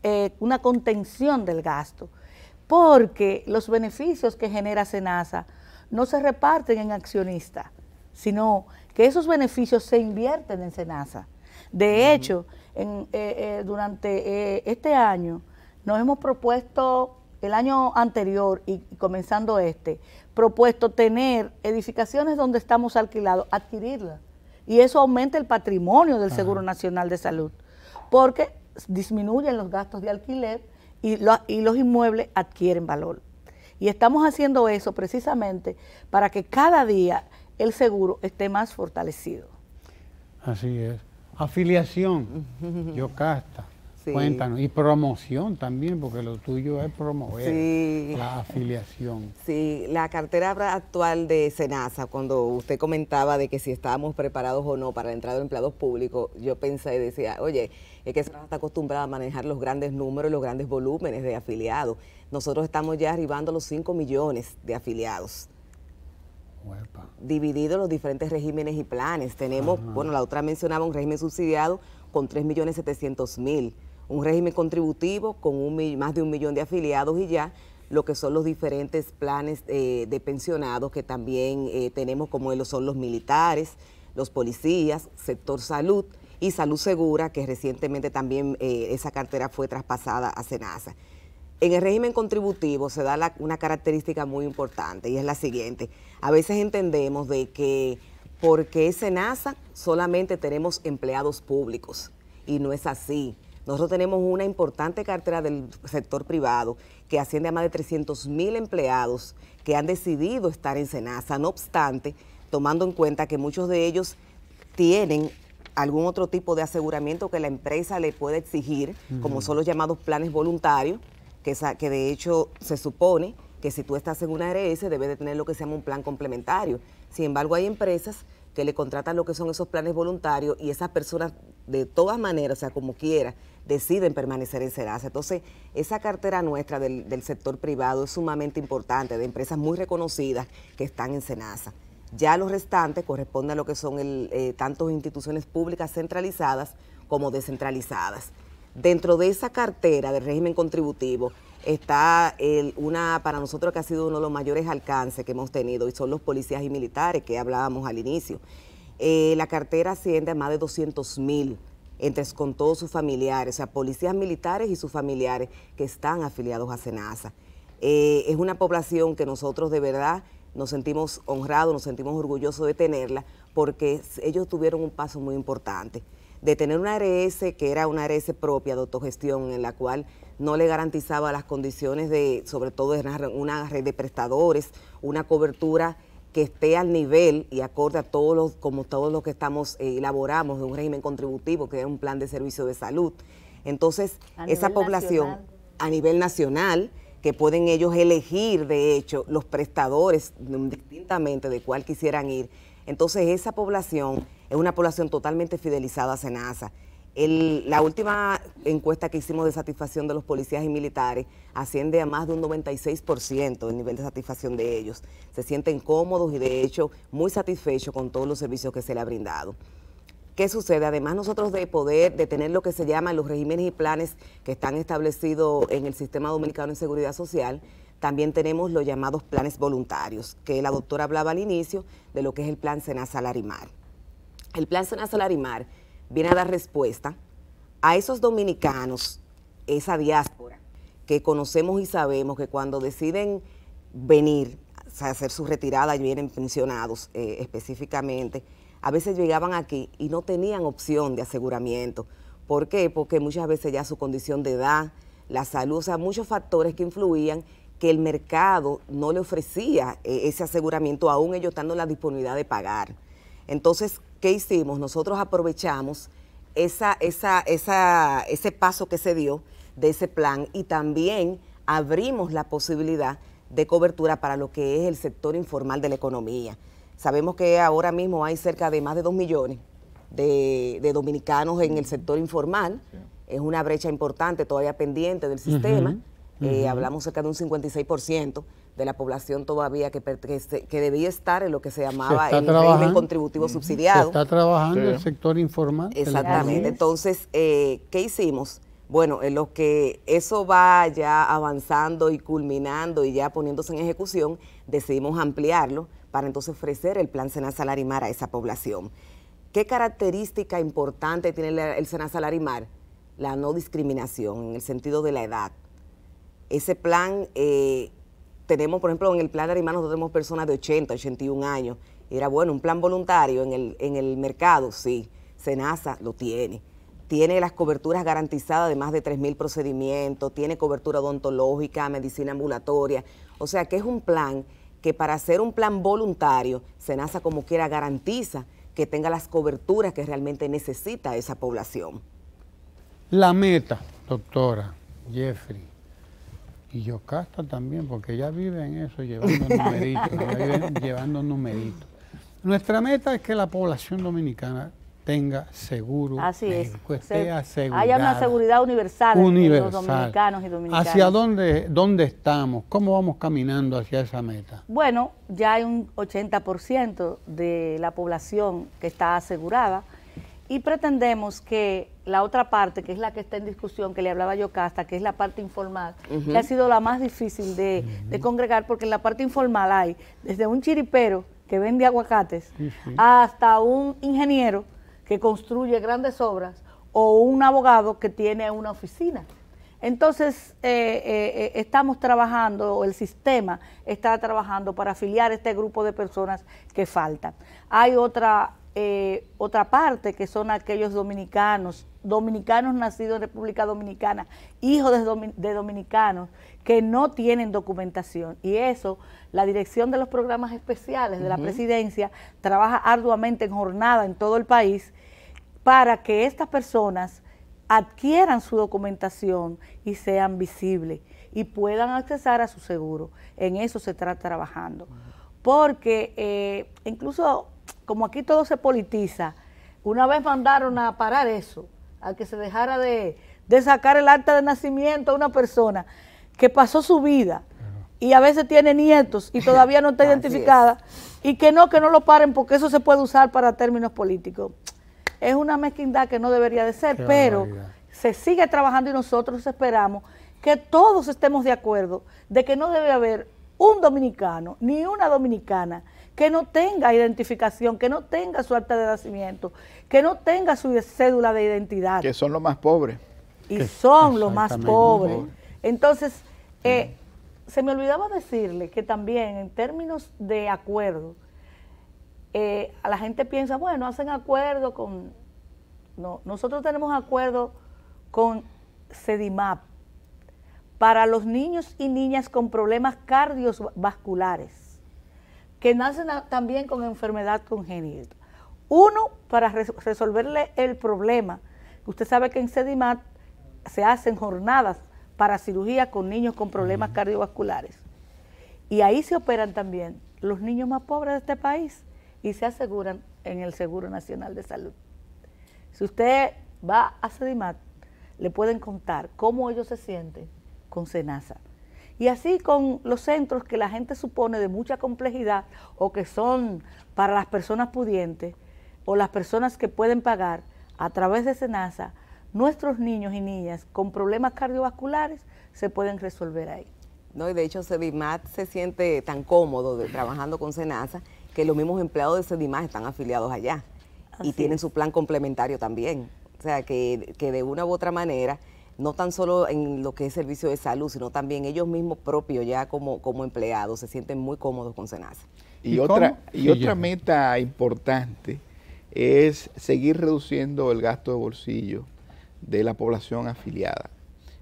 Speaker 2: eh, una contención del gasto, porque los beneficios que genera SENASA no se reparten en accionistas, sino que esos beneficios se invierten en SENASA. De hecho, eh, eh, durante eh, este año nos hemos propuesto, el año anterior y, comenzando este, propuesto tener edificaciones donde estamos alquilados, adquirirlas. Y eso aumenta el patrimonio del Seguro Nacional de Salud, porque disminuyen los gastos de alquiler y los inmuebles adquieren valor. Y estamos haciendo eso precisamente para que cada día el seguro esté más fortalecido.
Speaker 1: Así es. Afiliación, Yocasta. casta. Cuéntanos. Y promoción también, porque lo tuyo es promover la afiliación.
Speaker 4: Sí, la cartera actual de SENASA, cuando usted comentaba de que si estábamos preparados o no para la entrada de empleados públicos, yo pensé y decía, oye, es que SENASA está acostumbrada a manejar los grandes números, y los grandes volúmenes de afiliados. Nosotros estamos ya arribando a los 5 millones de afiliados. Divididos dividido los diferentes regímenes y planes. Tenemos, bueno, la otra mencionaba un régimen subsidiado con 3.700.000, un régimen contributivo con más de un millón de afiliados y ya lo que son los diferentes planes eh, de pensionados que también eh, tenemos, como son los militares, los policías, sector salud y salud segura, que recientemente también eh, esa cartera fue traspasada a SENASA. En el régimen contributivo se da una característica muy importante y es la siguiente. A veces entendemos de que porque es SENASA solamente tenemos empleados públicos y no es así. Nosotros tenemos una importante cartera del sector privado que asciende a más de 300 mil empleados que han decidido estar en Senasa, no obstante, tomando en cuenta que muchos de ellos tienen algún otro tipo de aseguramiento que la empresa le puede exigir, como son los llamados planes voluntarios, que, de hecho se supone que si tú estás en una ARS debe de tener lo que se llama un plan complementario. Sin embargo, hay empresas que le contratan lo que son esos planes voluntarios y esas personas de todas maneras, o sea, como quiera, deciden permanecer en SENASA. Entonces, esa cartera nuestra del, sector privado es sumamente importante, de empresas muy reconocidas que están en Senasa. Ya los restantes corresponden a lo que son el, eh, instituciones públicas centralizadas como descentralizadas. Dentro de esa cartera del régimen contributivo está una, para nosotros que ha sido uno de los mayores alcances que hemos tenido, y son los policías y militares que hablábamos al inicio. Eh, la cartera asciende a más de 200 mil entre con todos sus familiares, o sea, policías militares y sus familiares que están afiliados a Senasa. Eh, es una población que nosotros de verdad nos sentimos honrados, nos sentimos orgullosos de tenerla, porque ellos tuvieron un paso muy importante de tener una ARS que era una ARS propia de autogestión en la cual no le garantizaba las condiciones de, sobre todo, una red de prestadores, una cobertura que esté al nivel y acorde a todos los, como todos los que estamos, eh, elaboramos de un régimen contributivo, que era un plan de servicio de salud. Entonces, esa población a nivel nacional, que pueden ellos elegir, de hecho, los prestadores mm, distintamente de cuál quisieran ir, entonces esa población es una población totalmente fidelizada a SENASA. la última encuesta que hicimos de satisfacción de los policías y militares asciende a más de un 96% el nivel de satisfacción de ellos. Se sienten cómodos y de hecho muy satisfechos con todos los servicios que se le ha brindado. ¿Qué sucede? Además nosotros de poder, de tener lo que se llama los regímenes y planes que están establecidos en el sistema dominicano de seguridad social, también tenemos los llamados planes voluntarios, que la doctora hablaba al inicio de lo que es el plan Senasalarimar. El plan Senasalarimar viene a dar respuesta a esos dominicanos, esa diáspora, que conocemos y sabemos que cuando deciden venir a hacer su retirada, y vienen pensionados eh, específicamente, a veces llegaban aquí y no tenían opción de aseguramiento. ¿Por qué? Porque muchas veces ya su condición de edad, la salud, o sea, muchos factores que influían que el mercado no le ofrecía eh, ese aseguramiento, aún ellos estando en la disponibilidad de pagar. Entonces, ¿qué hicimos? Nosotros aprovechamos esa, ese paso que se dio de ese plan y también abrimos la posibilidad de cobertura para lo que es el sector informal de la economía. Sabemos que ahora mismo hay cerca de más de 2 millones de, dominicanos en el sector informal. Es una brecha importante todavía pendiente del sistema. Eh, hablamos cerca de un 56% de la población todavía que, debía estar en lo que se llamaba el régimen contributivo subsidiado. está
Speaker 1: trabajando en el sector informal. Exactamente.
Speaker 4: Entonces, eh, ¿qué hicimos? Bueno, en lo que eso va ya avanzando y culminando y ya poniéndose en ejecución, decidimos ampliarlo para entonces ofrecer el plan Sena Salarimar a esa población. ¿Qué característica importante tiene el, el Sena Salarimar? La no discriminación en el sentido de la edad. Ese plan, eh, tenemos, por ejemplo, en el plan de nosotros tenemos personas de 80, 81 años. Era bueno, un plan voluntario en el, en el mercado, sí. Senasa lo tiene. Tiene las coberturas garantizadas de más de 3.000 procedimientos, tiene cobertura odontológica, medicina ambulatoria. O sea que es un plan que para hacer un plan voluntario, Senasa como quiera garantiza que tenga las coberturas que realmente necesita esa población.
Speaker 1: La meta, doctora Jeffrey, y Yocasta también, porque ya viven eso, llevando numeritos, [LAUGHS] llevando numeritos. Nuestra meta es que la población dominicana tenga seguro Así esté asegurada. Haya una seguridad
Speaker 2: universal, universal. los dominicanos y dominicanas. ¿Hacia
Speaker 1: dónde, dónde estamos? ¿Cómo vamos caminando hacia esa meta?
Speaker 2: Bueno, ya hay un 80% de la población que está asegurada y pretendemos que la otra parte, que es la que está en discusión, que le hablaba yo Casta, que es la parte informal, que ha sido la más difícil de, congregar, porque en la parte informal hay desde un chiripero que vende aguacates hasta un ingeniero que construye grandes obras o un abogado que tiene una oficina. Entonces, eh, eh, eh, estamos trabajando, el sistema está trabajando para afiliar este grupo de personas que faltan. Hay otra eh, otra parte, que son aquellos dominicanos, dominicanos nacidos en República Dominicana, hijos de, dominicanos, que no tienen documentación. Y eso, la dirección de los programas especiales de la presidencia trabaja arduamente en jornada en todo el país para que estas personas adquieran su documentación y sean visibles y puedan accesar a su seguro. En eso se está trabajando. Porque eh, incluso como aquí todo se politiza, una vez mandaron a parar eso, a que se dejara de, sacar el acta de nacimiento a una persona que pasó su vida y a veces tiene nietos y todavía no está [LAUGHS] identificada y que no, que no lo paren porque eso se puede usar para términos políticos. Es una mezquindad que no debería de ser, pero se sigue trabajando y nosotros esperamos que todos estemos de acuerdo de que no debe haber un dominicano ni una dominicana que no tenga identificación, que no tenga su acta de nacimiento, que no tenga su cédula de identidad. Que
Speaker 3: son los más pobres. Y
Speaker 2: son los más pobres. Entonces, eh, se me olvidaba decirle que también en términos de acuerdo, eh, la gente piensa, bueno, hacen acuerdo con... No, nosotros tenemos acuerdo con CEDIMAP para los niños y niñas con problemas cardiovasculares que nacen también con enfermedad congénita. Uno, para resolverle el problema. Usted sabe que en SEDIMAT se hacen jornadas para cirugía con niños con problemas cardiovasculares. Y ahí se operan también los niños más pobres de este país y se aseguran en el Seguro Nacional de Salud. Si usted va a SEDIMAT, le pueden contar cómo ellos se sienten con SENASA. Y así con los centros que la gente supone de mucha complejidad o que son para las personas pudientes o las personas que pueden pagar a través de SENASA, nuestros niños y niñas con problemas cardiovasculares se pueden resolver ahí.
Speaker 4: No, y de hecho Sedimat se siente tan cómodo trabajando con SENASA que los mismos empleados de Sedimat están afiliados allá y tienen su plan complementario también. O sea, que de una u otra manera no tan solo en lo que es servicio de salud, sino también ellos mismos propios ya como, como empleados se sienten muy cómodos con SENASA. Y, otra, y otra meta importante
Speaker 3: es seguir reduciendo el gasto de bolsillo de la población afiliada.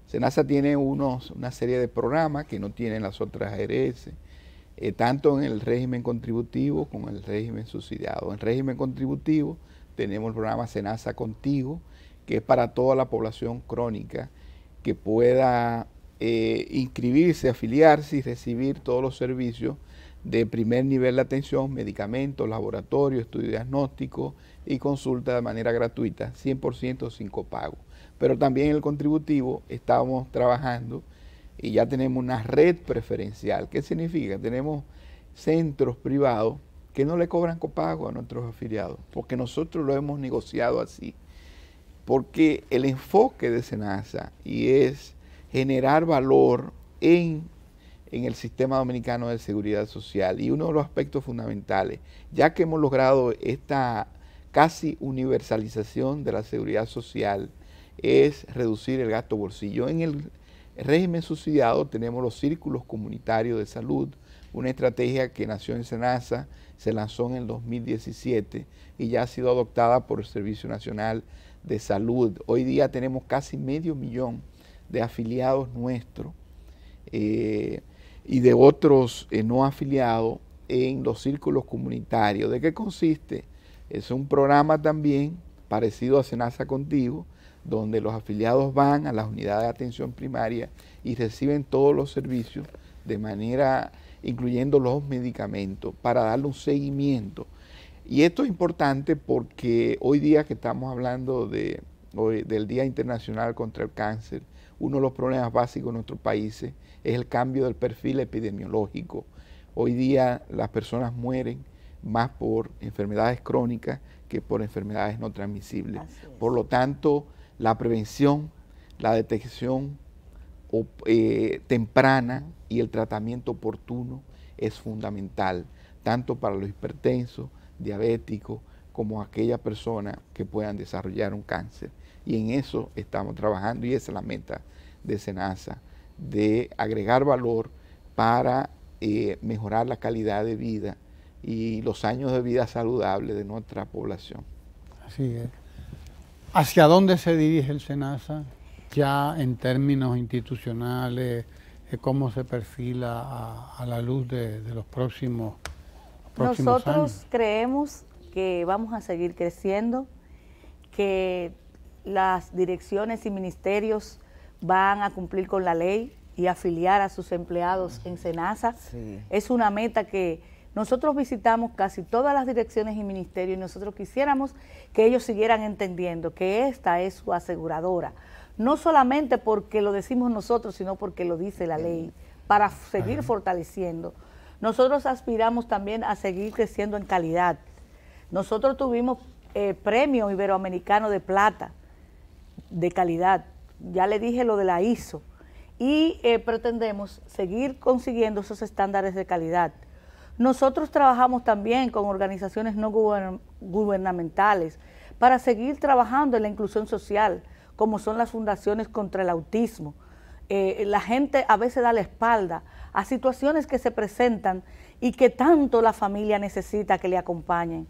Speaker 3: SENASA tiene unos, una serie de programas que no tienen las otras ARS, eh, tanto en el régimen contributivo como en el régimen subsidiado. En el régimen contributivo tenemos el programa SENASA Contigo, que es para toda la población crónica, que pueda eh, inscribirse, afiliarse y recibir todos los servicios de primer nivel de atención, medicamentos, laboratorio, estudio diagnóstico y consulta de manera gratuita, 100% sin copago. Pero también el contributivo estamos trabajando y ya tenemos una red preferencial. ¿Qué significa? Tenemos centros privados que no le cobran copago a nuestros afiliados, porque nosotros lo hemos negociado así porque el enfoque de SENASA y es generar valor en, en el sistema dominicano de seguridad social. Y uno de los aspectos fundamentales, ya que hemos logrado esta casi universalización de la seguridad social, es reducir el gasto bolsillo. En el régimen subsidiado tenemos los círculos comunitarios de salud, una estrategia que nació en SENASA, se lanzó en el 2017 y ya ha sido adoptada por el Servicio Nacional de salud. Hoy día tenemos casi medio millón de afiliados nuestros eh, y de otros eh, no afiliados en los círculos comunitarios. ¿De qué consiste? Es un programa también parecido a Senasa Contigo, donde los afiliados van a las unidades de atención primaria y reciben todos los servicios de manera, incluyendo los medicamentos, para darle un seguimiento y esto es importante porque hoy día que estamos hablando del Día Internacional contra el Cáncer, uno de los problemas básicos de nuestros países es el cambio del perfil epidemiológico. Hoy día las personas mueren más por enfermedades crónicas que por enfermedades no transmisibles. Por lo tanto, la prevención, la detección eh, temprana y el tratamiento oportuno es fundamental, tanto para los hipertensos, diabéticos, como aquella persona que puedan desarrollar un cáncer. Y en eso estamos trabajando y esa es la meta de SENASA, de agregar valor para eh, mejorar la calidad de vida y los años de vida saludable de nuestra población.
Speaker 1: Así es. ¿Hacia dónde se dirige el SENASA ya en términos institucionales? Eh, ¿Cómo se perfila a, la luz de, de los próximos nosotros
Speaker 2: creemos que vamos a seguir creciendo, que las direcciones y ministerios van a cumplir con la ley y afiliar a sus empleados en SENASA. Es una meta que nosotros visitamos casi todas las direcciones y ministerios y nosotros quisiéramos que ellos siguieran entendiendo que esta es su aseguradora, no solamente porque lo decimos nosotros, sino porque lo dice la ley, para seguir fortaleciendo nosotros aspiramos también a seguir creciendo en calidad. Nosotros tuvimos eh, premio iberoamericano de plata, de calidad. Ya le dije lo de la ISO. Y eh, pretendemos seguir consiguiendo esos estándares de calidad. Nosotros trabajamos también con organizaciones no gubernamentales para seguir trabajando en la inclusión social, como son las fundaciones contra el autismo, eh, la gente a veces da la espalda a situaciones que se presentan y que tanto la familia necesita que le acompañen.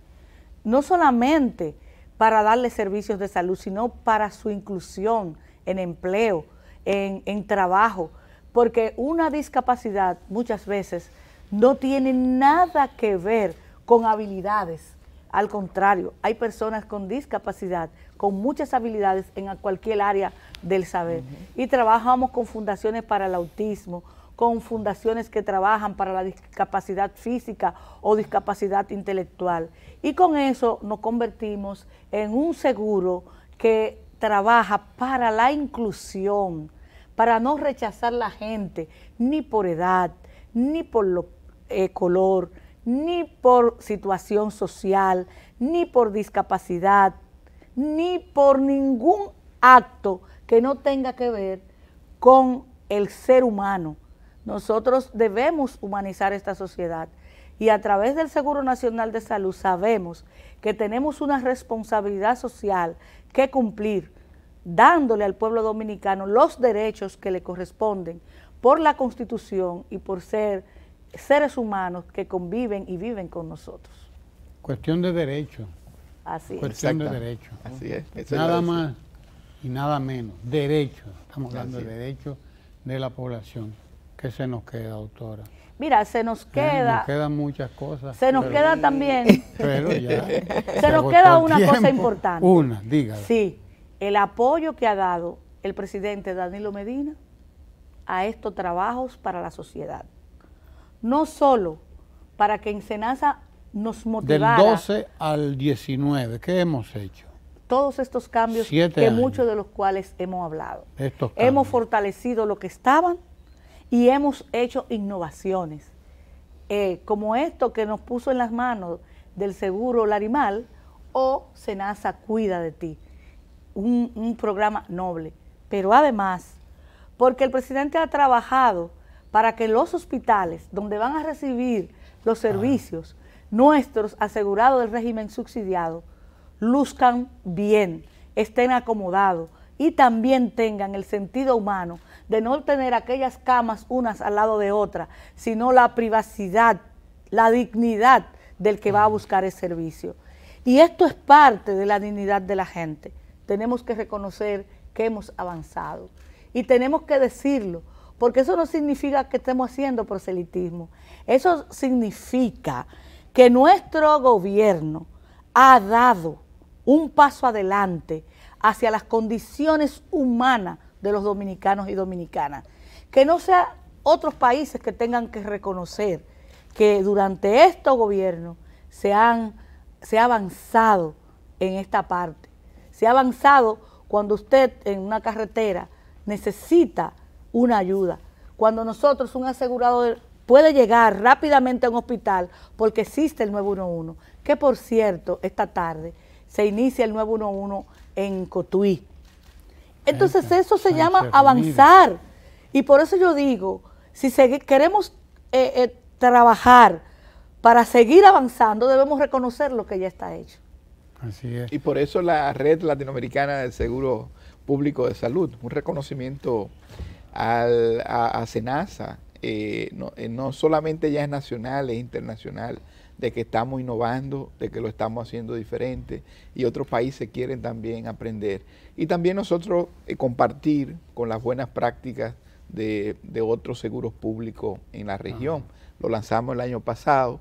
Speaker 2: No solamente para darle servicios de salud, sino para su inclusión en empleo, en, en trabajo, porque una discapacidad muchas veces no tiene nada que ver con habilidades. Al contrario, hay personas con discapacidad con muchas habilidades en cualquier área del saber. Y trabajamos con fundaciones para el autismo, con fundaciones que trabajan para la discapacidad física o discapacidad intelectual. Y con eso nos convertimos en un seguro que trabaja para la inclusión, para no rechazar la gente, ni por edad, ni por eh, color, ni por situación social, ni por discapacidad, ni por ningún acto que no tenga que ver con el ser humano. Nosotros debemos humanizar esta sociedad y a través del Seguro Nacional de Salud sabemos que tenemos una responsabilidad social que cumplir, dándole al pueblo dominicano los derechos que le corresponden por la Constitución y por ser seres humanos que conviven y viven con nosotros.
Speaker 1: Cuestión de derechos. Así es. de derecho. Así es. nada más y nada menos. Derecho. Estamos hablando de derecho de la población. ¿Qué se nos queda, doctora?
Speaker 2: Mira, se nos queda. nos
Speaker 1: quedan muchas cosas. Se nos queda
Speaker 2: también. [LAUGHS] se, nos queda una cosa importante. Una, dígala. Sí, el apoyo que ha dado el presidente Danilo Medina a estos trabajos para la sociedad. No solo para que en Senaza del 12
Speaker 1: al 19, ¿qué hemos hecho?
Speaker 2: Todos estos cambios, que muchos de los cuales hemos hablado. hemos fortalecido lo que estaban y hemos hecho innovaciones. Eh, como esto que nos puso en las manos del seguro Larimal o Senasa Cuida de ti, un, programa noble. Pero además, porque el presidente ha trabajado para que los hospitales donde van a recibir los ah. servicios nuestros asegurados del régimen subsidiado luzcan bien, estén acomodados y también tengan el sentido humano de no tener aquellas camas unas al lado de otras, sino la privacidad, la dignidad del que va a buscar el servicio. Y esto es parte de la dignidad de la gente. Tenemos que reconocer que hemos avanzado y tenemos que decirlo, porque eso no significa que estemos haciendo proselitismo. Eso significa que nuestro gobierno ha dado un paso adelante hacia las condiciones humanas de los dominicanos y dominicanas. Que no sean otros países que tengan que reconocer que durante este gobierno se, han, se ha avanzado en esta parte. Se ha avanzado cuando usted en una carretera necesita una ayuda. Cuando nosotros, un asegurador puede llegar rápidamente a un hospital porque existe el 911, que por cierto, esta tarde se inicia el 911 en Cotuí. Entonces eso se llama avanzar. Y por eso yo digo, si queremos eh, eh, trabajar para seguir avanzando, debemos reconocer lo que ya está hecho.
Speaker 3: Así es. Y por eso la Red Latinoamericana del Seguro Público de Salud, un reconocimiento a, a, SENASA, eh, eh, no, solamente ya es nacional, es internacional, de que estamos innovando, de que lo estamos haciendo diferente y otros países quieren también aprender. Y también nosotros eh, compartir con las buenas prácticas de, otros seguros públicos en la región. Lo lanzamos el año pasado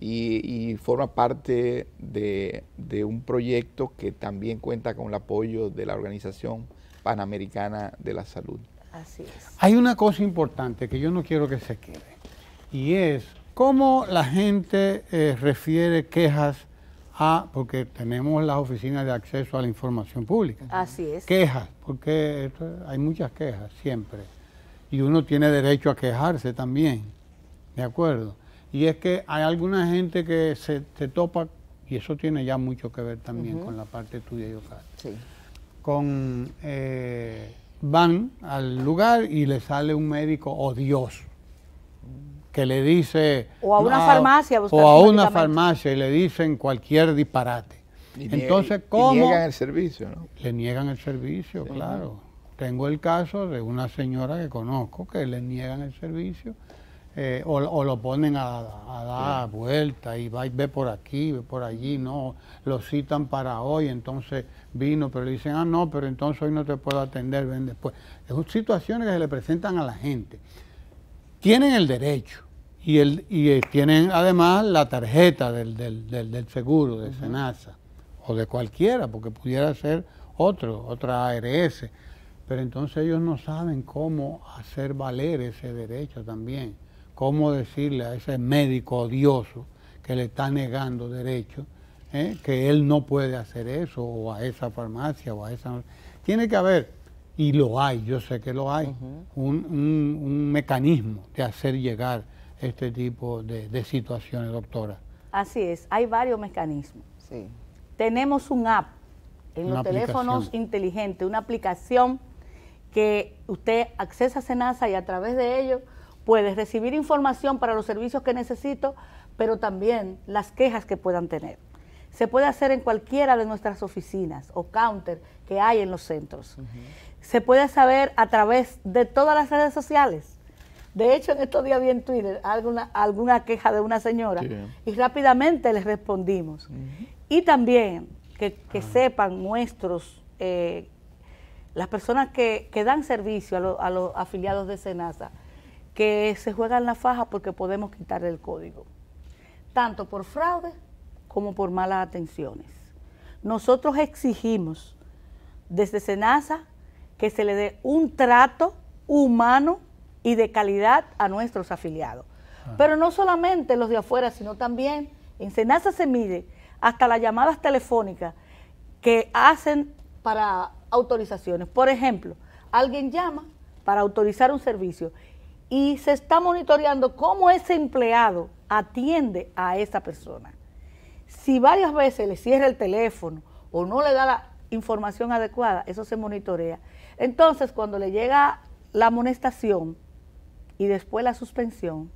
Speaker 3: y, forma parte de, de un proyecto que también cuenta con el apoyo de la Organización
Speaker 1: Panamericana de la Salud. Hay una cosa importante que yo no quiero que se quede y es cómo la gente eh, refiere quejas a, porque tenemos las oficinas de acceso a la información pública.
Speaker 2: Así es. Quejas,
Speaker 1: porque hay muchas quejas siempre y uno tiene derecho a quejarse también, ¿de acuerdo? Y es que hay alguna gente que se te topa, y eso tiene ya mucho que ver también con la parte tuya, y sí. con eh, van al lugar y le sale un médico odioso que le dice...
Speaker 2: O a una ah, farmacia. o a una
Speaker 1: farmacia y le dicen cualquier disparate. Entonces, ¿cómo? Le niegan el
Speaker 3: servicio, ¿no?
Speaker 1: Le niegan el servicio, claro. Tengo el caso de una señora que conozco que le niegan el servicio eh, o, lo ponen a, dar vuelta y va y ve por aquí, ve por allí, no, lo citan para hoy, entonces vino, pero le dicen, ah, no, pero entonces hoy no te puedo atender, ven después. Es situaciones que se le presentan a la gente. Tienen el derecho y, el, y eh, tienen además la tarjeta del, del, del, seguro, de Senasa, o de cualquiera, porque pudiera ser otro, otra ARS. Pero entonces ellos no saben cómo hacer valer ese derecho también. ¿Cómo decirle a ese médico odioso que le está negando derechos eh, que él no puede hacer eso o a esa farmacia o a esa... Tiene que haber, y lo hay, yo sé que lo hay, un, un, mecanismo de hacer llegar este tipo de, situaciones, doctora.
Speaker 2: Así es, hay varios mecanismos. Sí. Tenemos un app
Speaker 1: en los teléfonos
Speaker 2: inteligentes, una aplicación que usted accesa a Senasa y a través de ello puedes recibir información para los servicios que necesito, pero también las quejas que puedan tener. Se puede hacer en cualquiera de nuestras oficinas o counter que hay en los centros. Se puede saber a través de todas las redes sociales. De hecho, en estos días vi en Twitter alguna, alguna queja de una señora y rápidamente les respondimos. Y también que, ah. sepan nuestros, eh, las personas que, dan servicio a los afiliados de SENASA, que se juega en la faja porque podemos quitarle el código, tanto por fraude como por malas atenciones. Nosotros exigimos desde SENASA que se le dé un trato humano y de calidad a nuestros afiliados. Ah. Pero no solamente los de afuera, sino también en SENASA se mide hasta las llamadas telefónicas que hacen para autorizaciones. Por ejemplo, alguien llama para autorizar un servicio y se está monitoreando cómo ese empleado atiende a esa persona. Si varias veces le cierra el teléfono o no le da la información adecuada, eso se monitorea. Entonces, cuando le llega la amonestación y después la suspensión,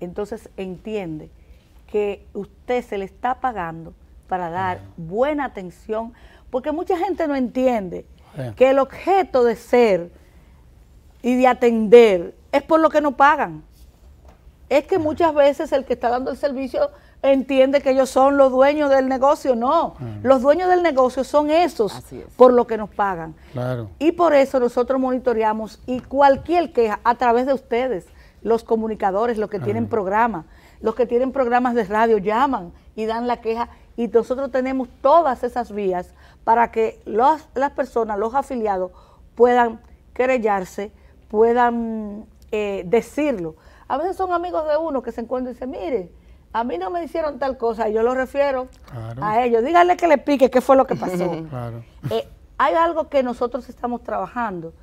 Speaker 2: entonces entiende que usted se le está pagando para dar buena atención, porque mucha gente no entiende que el objeto de ser y de atender, es por lo que no pagan. Es que muchas veces el que está dando el servicio entiende que ellos son los dueños del negocio. No, mm. los dueños del negocio son esos por lo que nos pagan. Y por eso nosotros monitoreamos y cualquier queja a través de ustedes, los comunicadores, los que tienen programa, los que tienen programas de radio, llaman y dan la queja. Y nosotros tenemos todas esas vías para que las personas, los afiliados, puedan querellarse puedan eh, decirlo. A veces son amigos de uno que se encuentran y dicen, mire, a mí no me hicieron tal cosa, yo lo refiero a ellos. Díganle que le pique qué fue lo que pasó. [LAUGHS] Eh, hay algo que nosotros estamos trabajando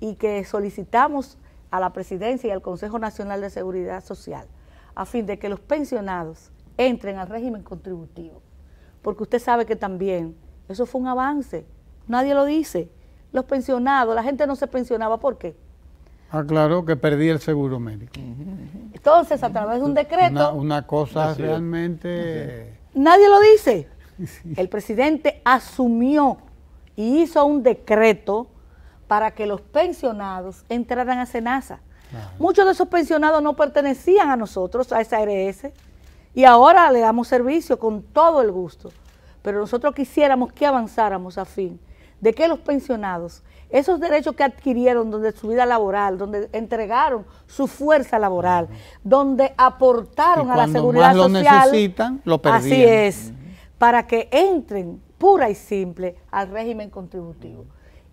Speaker 2: y que solicitamos a la Presidencia y al Consejo Nacional de Seguridad Social a fin de que los pensionados entren al régimen contributivo. Porque usted sabe que también eso fue un avance. Nadie lo dice. Los pensionados, la gente no se pensionaba. ¿Por qué?
Speaker 1: aclaró que perdí el seguro médico.
Speaker 2: Entonces, a través de un decreto...
Speaker 1: Una, cosa realmente...
Speaker 2: Nadie lo dice. [LAUGHS] El presidente asumió y hizo un decreto para que los pensionados entraran a Senasa. Muchos de esos pensionados no pertenecían a nosotros, a esa ARS, y ahora le damos servicio con todo el gusto. Pero nosotros quisiéramos que avanzáramos a fin de que los pensionados, esos derechos que adquirieron donde su vida laboral, donde entregaron su fuerza laboral, donde aportaron a la seguridad lo social, necesitan,
Speaker 1: lo perdían. Así es,
Speaker 2: para que entren pura y simple al régimen contributivo.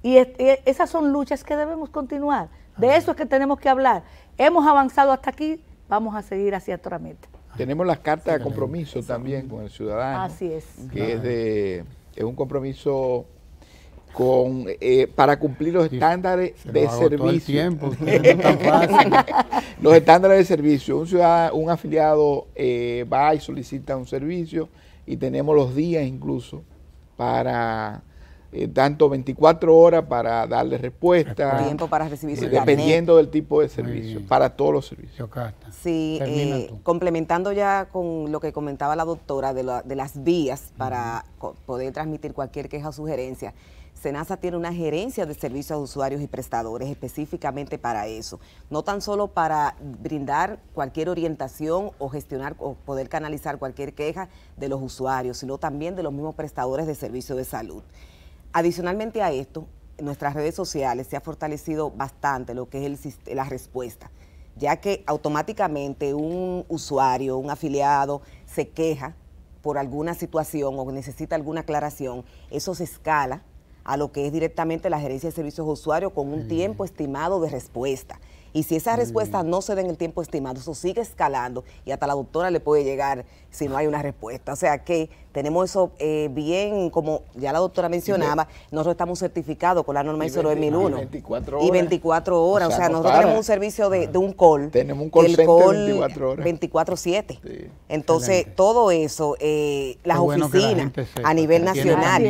Speaker 2: Y, esas son luchas que debemos continuar. De eso es que tenemos que hablar. Hemos avanzado hasta aquí, vamos a seguir hacia otra meta.
Speaker 3: Tenemos las cartas de compromiso también con el ciudadano. Así es. Que es, es un compromiso con, eh, para cumplir los estándares de servicio. [LAUGHS] los estándares de servicio. Un, ciudad, un afiliado eh, va y solicita un servicio y tenemos los días incluso para eh, tanto 24 horas para darle respuesta. Tiempo para recibir Dependiendo del tipo de servicio, para todos los servicios.
Speaker 4: Sí, complementando ya con lo que comentaba la doctora de, de las vías para poder transmitir cualquier queja o sugerencia. NASA tiene una gerencia de servicios a usuarios y prestadores específicamente para eso, no tan solo para brindar cualquier orientación o gestionar o poder canalizar cualquier queja de los usuarios, sino también de los mismos prestadores de servicios de salud. Adicionalmente a esto, nuestras redes sociales se ha fortalecido bastante lo que es el, la respuesta, ya que automáticamente un usuario, un afiliado, se queja por alguna situación o necesita alguna aclaración, eso se escala a lo que es directamente la gerencia de servicios usuarios con un tiempo estimado de respuesta. Y si esa respuesta no se da en el tiempo estimado, eso sigue escalando y hasta la doctora le puede llegar si no hay una respuesta. O sea que tenemos eso eh, bien, como ya la doctora mencionaba, nosotros estamos certificados con la norma ISO 9001. Y 24 horas. o sea, nosotros tenemos un servicio de, un call. Tenemos un call, el 24 horas. 24-7. Entonces, todo eso, eh, las oficinas a nivel nacional,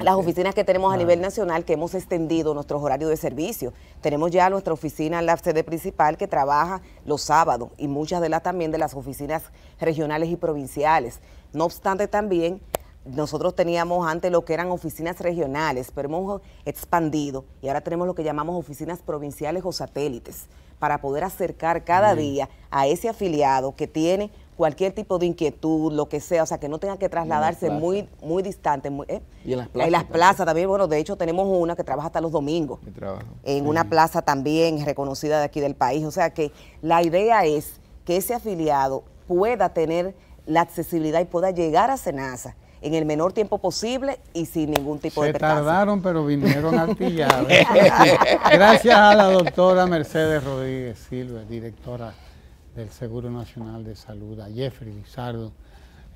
Speaker 4: las oficinas que tenemos a nivel nacional, que hemos extendido nuestros horarios de servicio. Tenemos ya nuestra oficina en la sede principal que trabaja los sábados y muchas de las también de las oficinas regionales y provinciales. No obstante, también nosotros teníamos antes lo que eran oficinas regionales, pero hemos expandido y ahora tenemos lo que llamamos oficinas provinciales o satélites para poder acercar cada día a ese afiliado que tiene cualquier tipo de inquietud, lo que sea, o sea, que no tenga que trasladarse muy muy distante. ¿eh?
Speaker 3: Y en las plazas.
Speaker 4: también? bueno, de hecho tenemos una que trabaja hasta los domingos. En una plaza también reconocida de aquí del país. O sea que la idea es que ese afiliado pueda tener la accesibilidad y pueda llegar a Senasa en el menor tiempo posible y sin ningún tipo de Se tardaron,
Speaker 1: pero vinieron artillados. [LAUGHS] Gracias a la doctora Mercedes Rodríguez Silva, directora del Seguro Nacional de Salud, a Jeffrey Lizardo,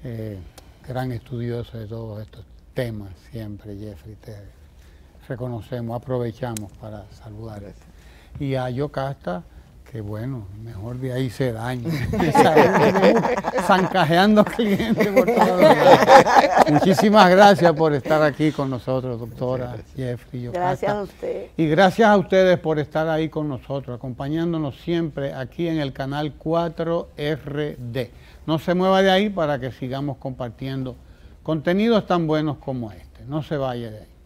Speaker 1: eh, gran estudioso de todos estos temas, siempre Jeffrey, te reconocemos, aprovechamos para saludarles Y a Yocasta Qué bueno, mejor de ahí se daña. [LAUGHS] Zancajeando clientes por todos lados. Muchísimas gracias por estar aquí con nosotros, doctora Jeffrey. Gracias a usted. Y gracias a ustedes por estar ahí con nosotros, acompañándonos siempre aquí en el canal 4RD. No se mueva de ahí para que sigamos compartiendo contenidos tan buenos como este. No se vaya de ahí.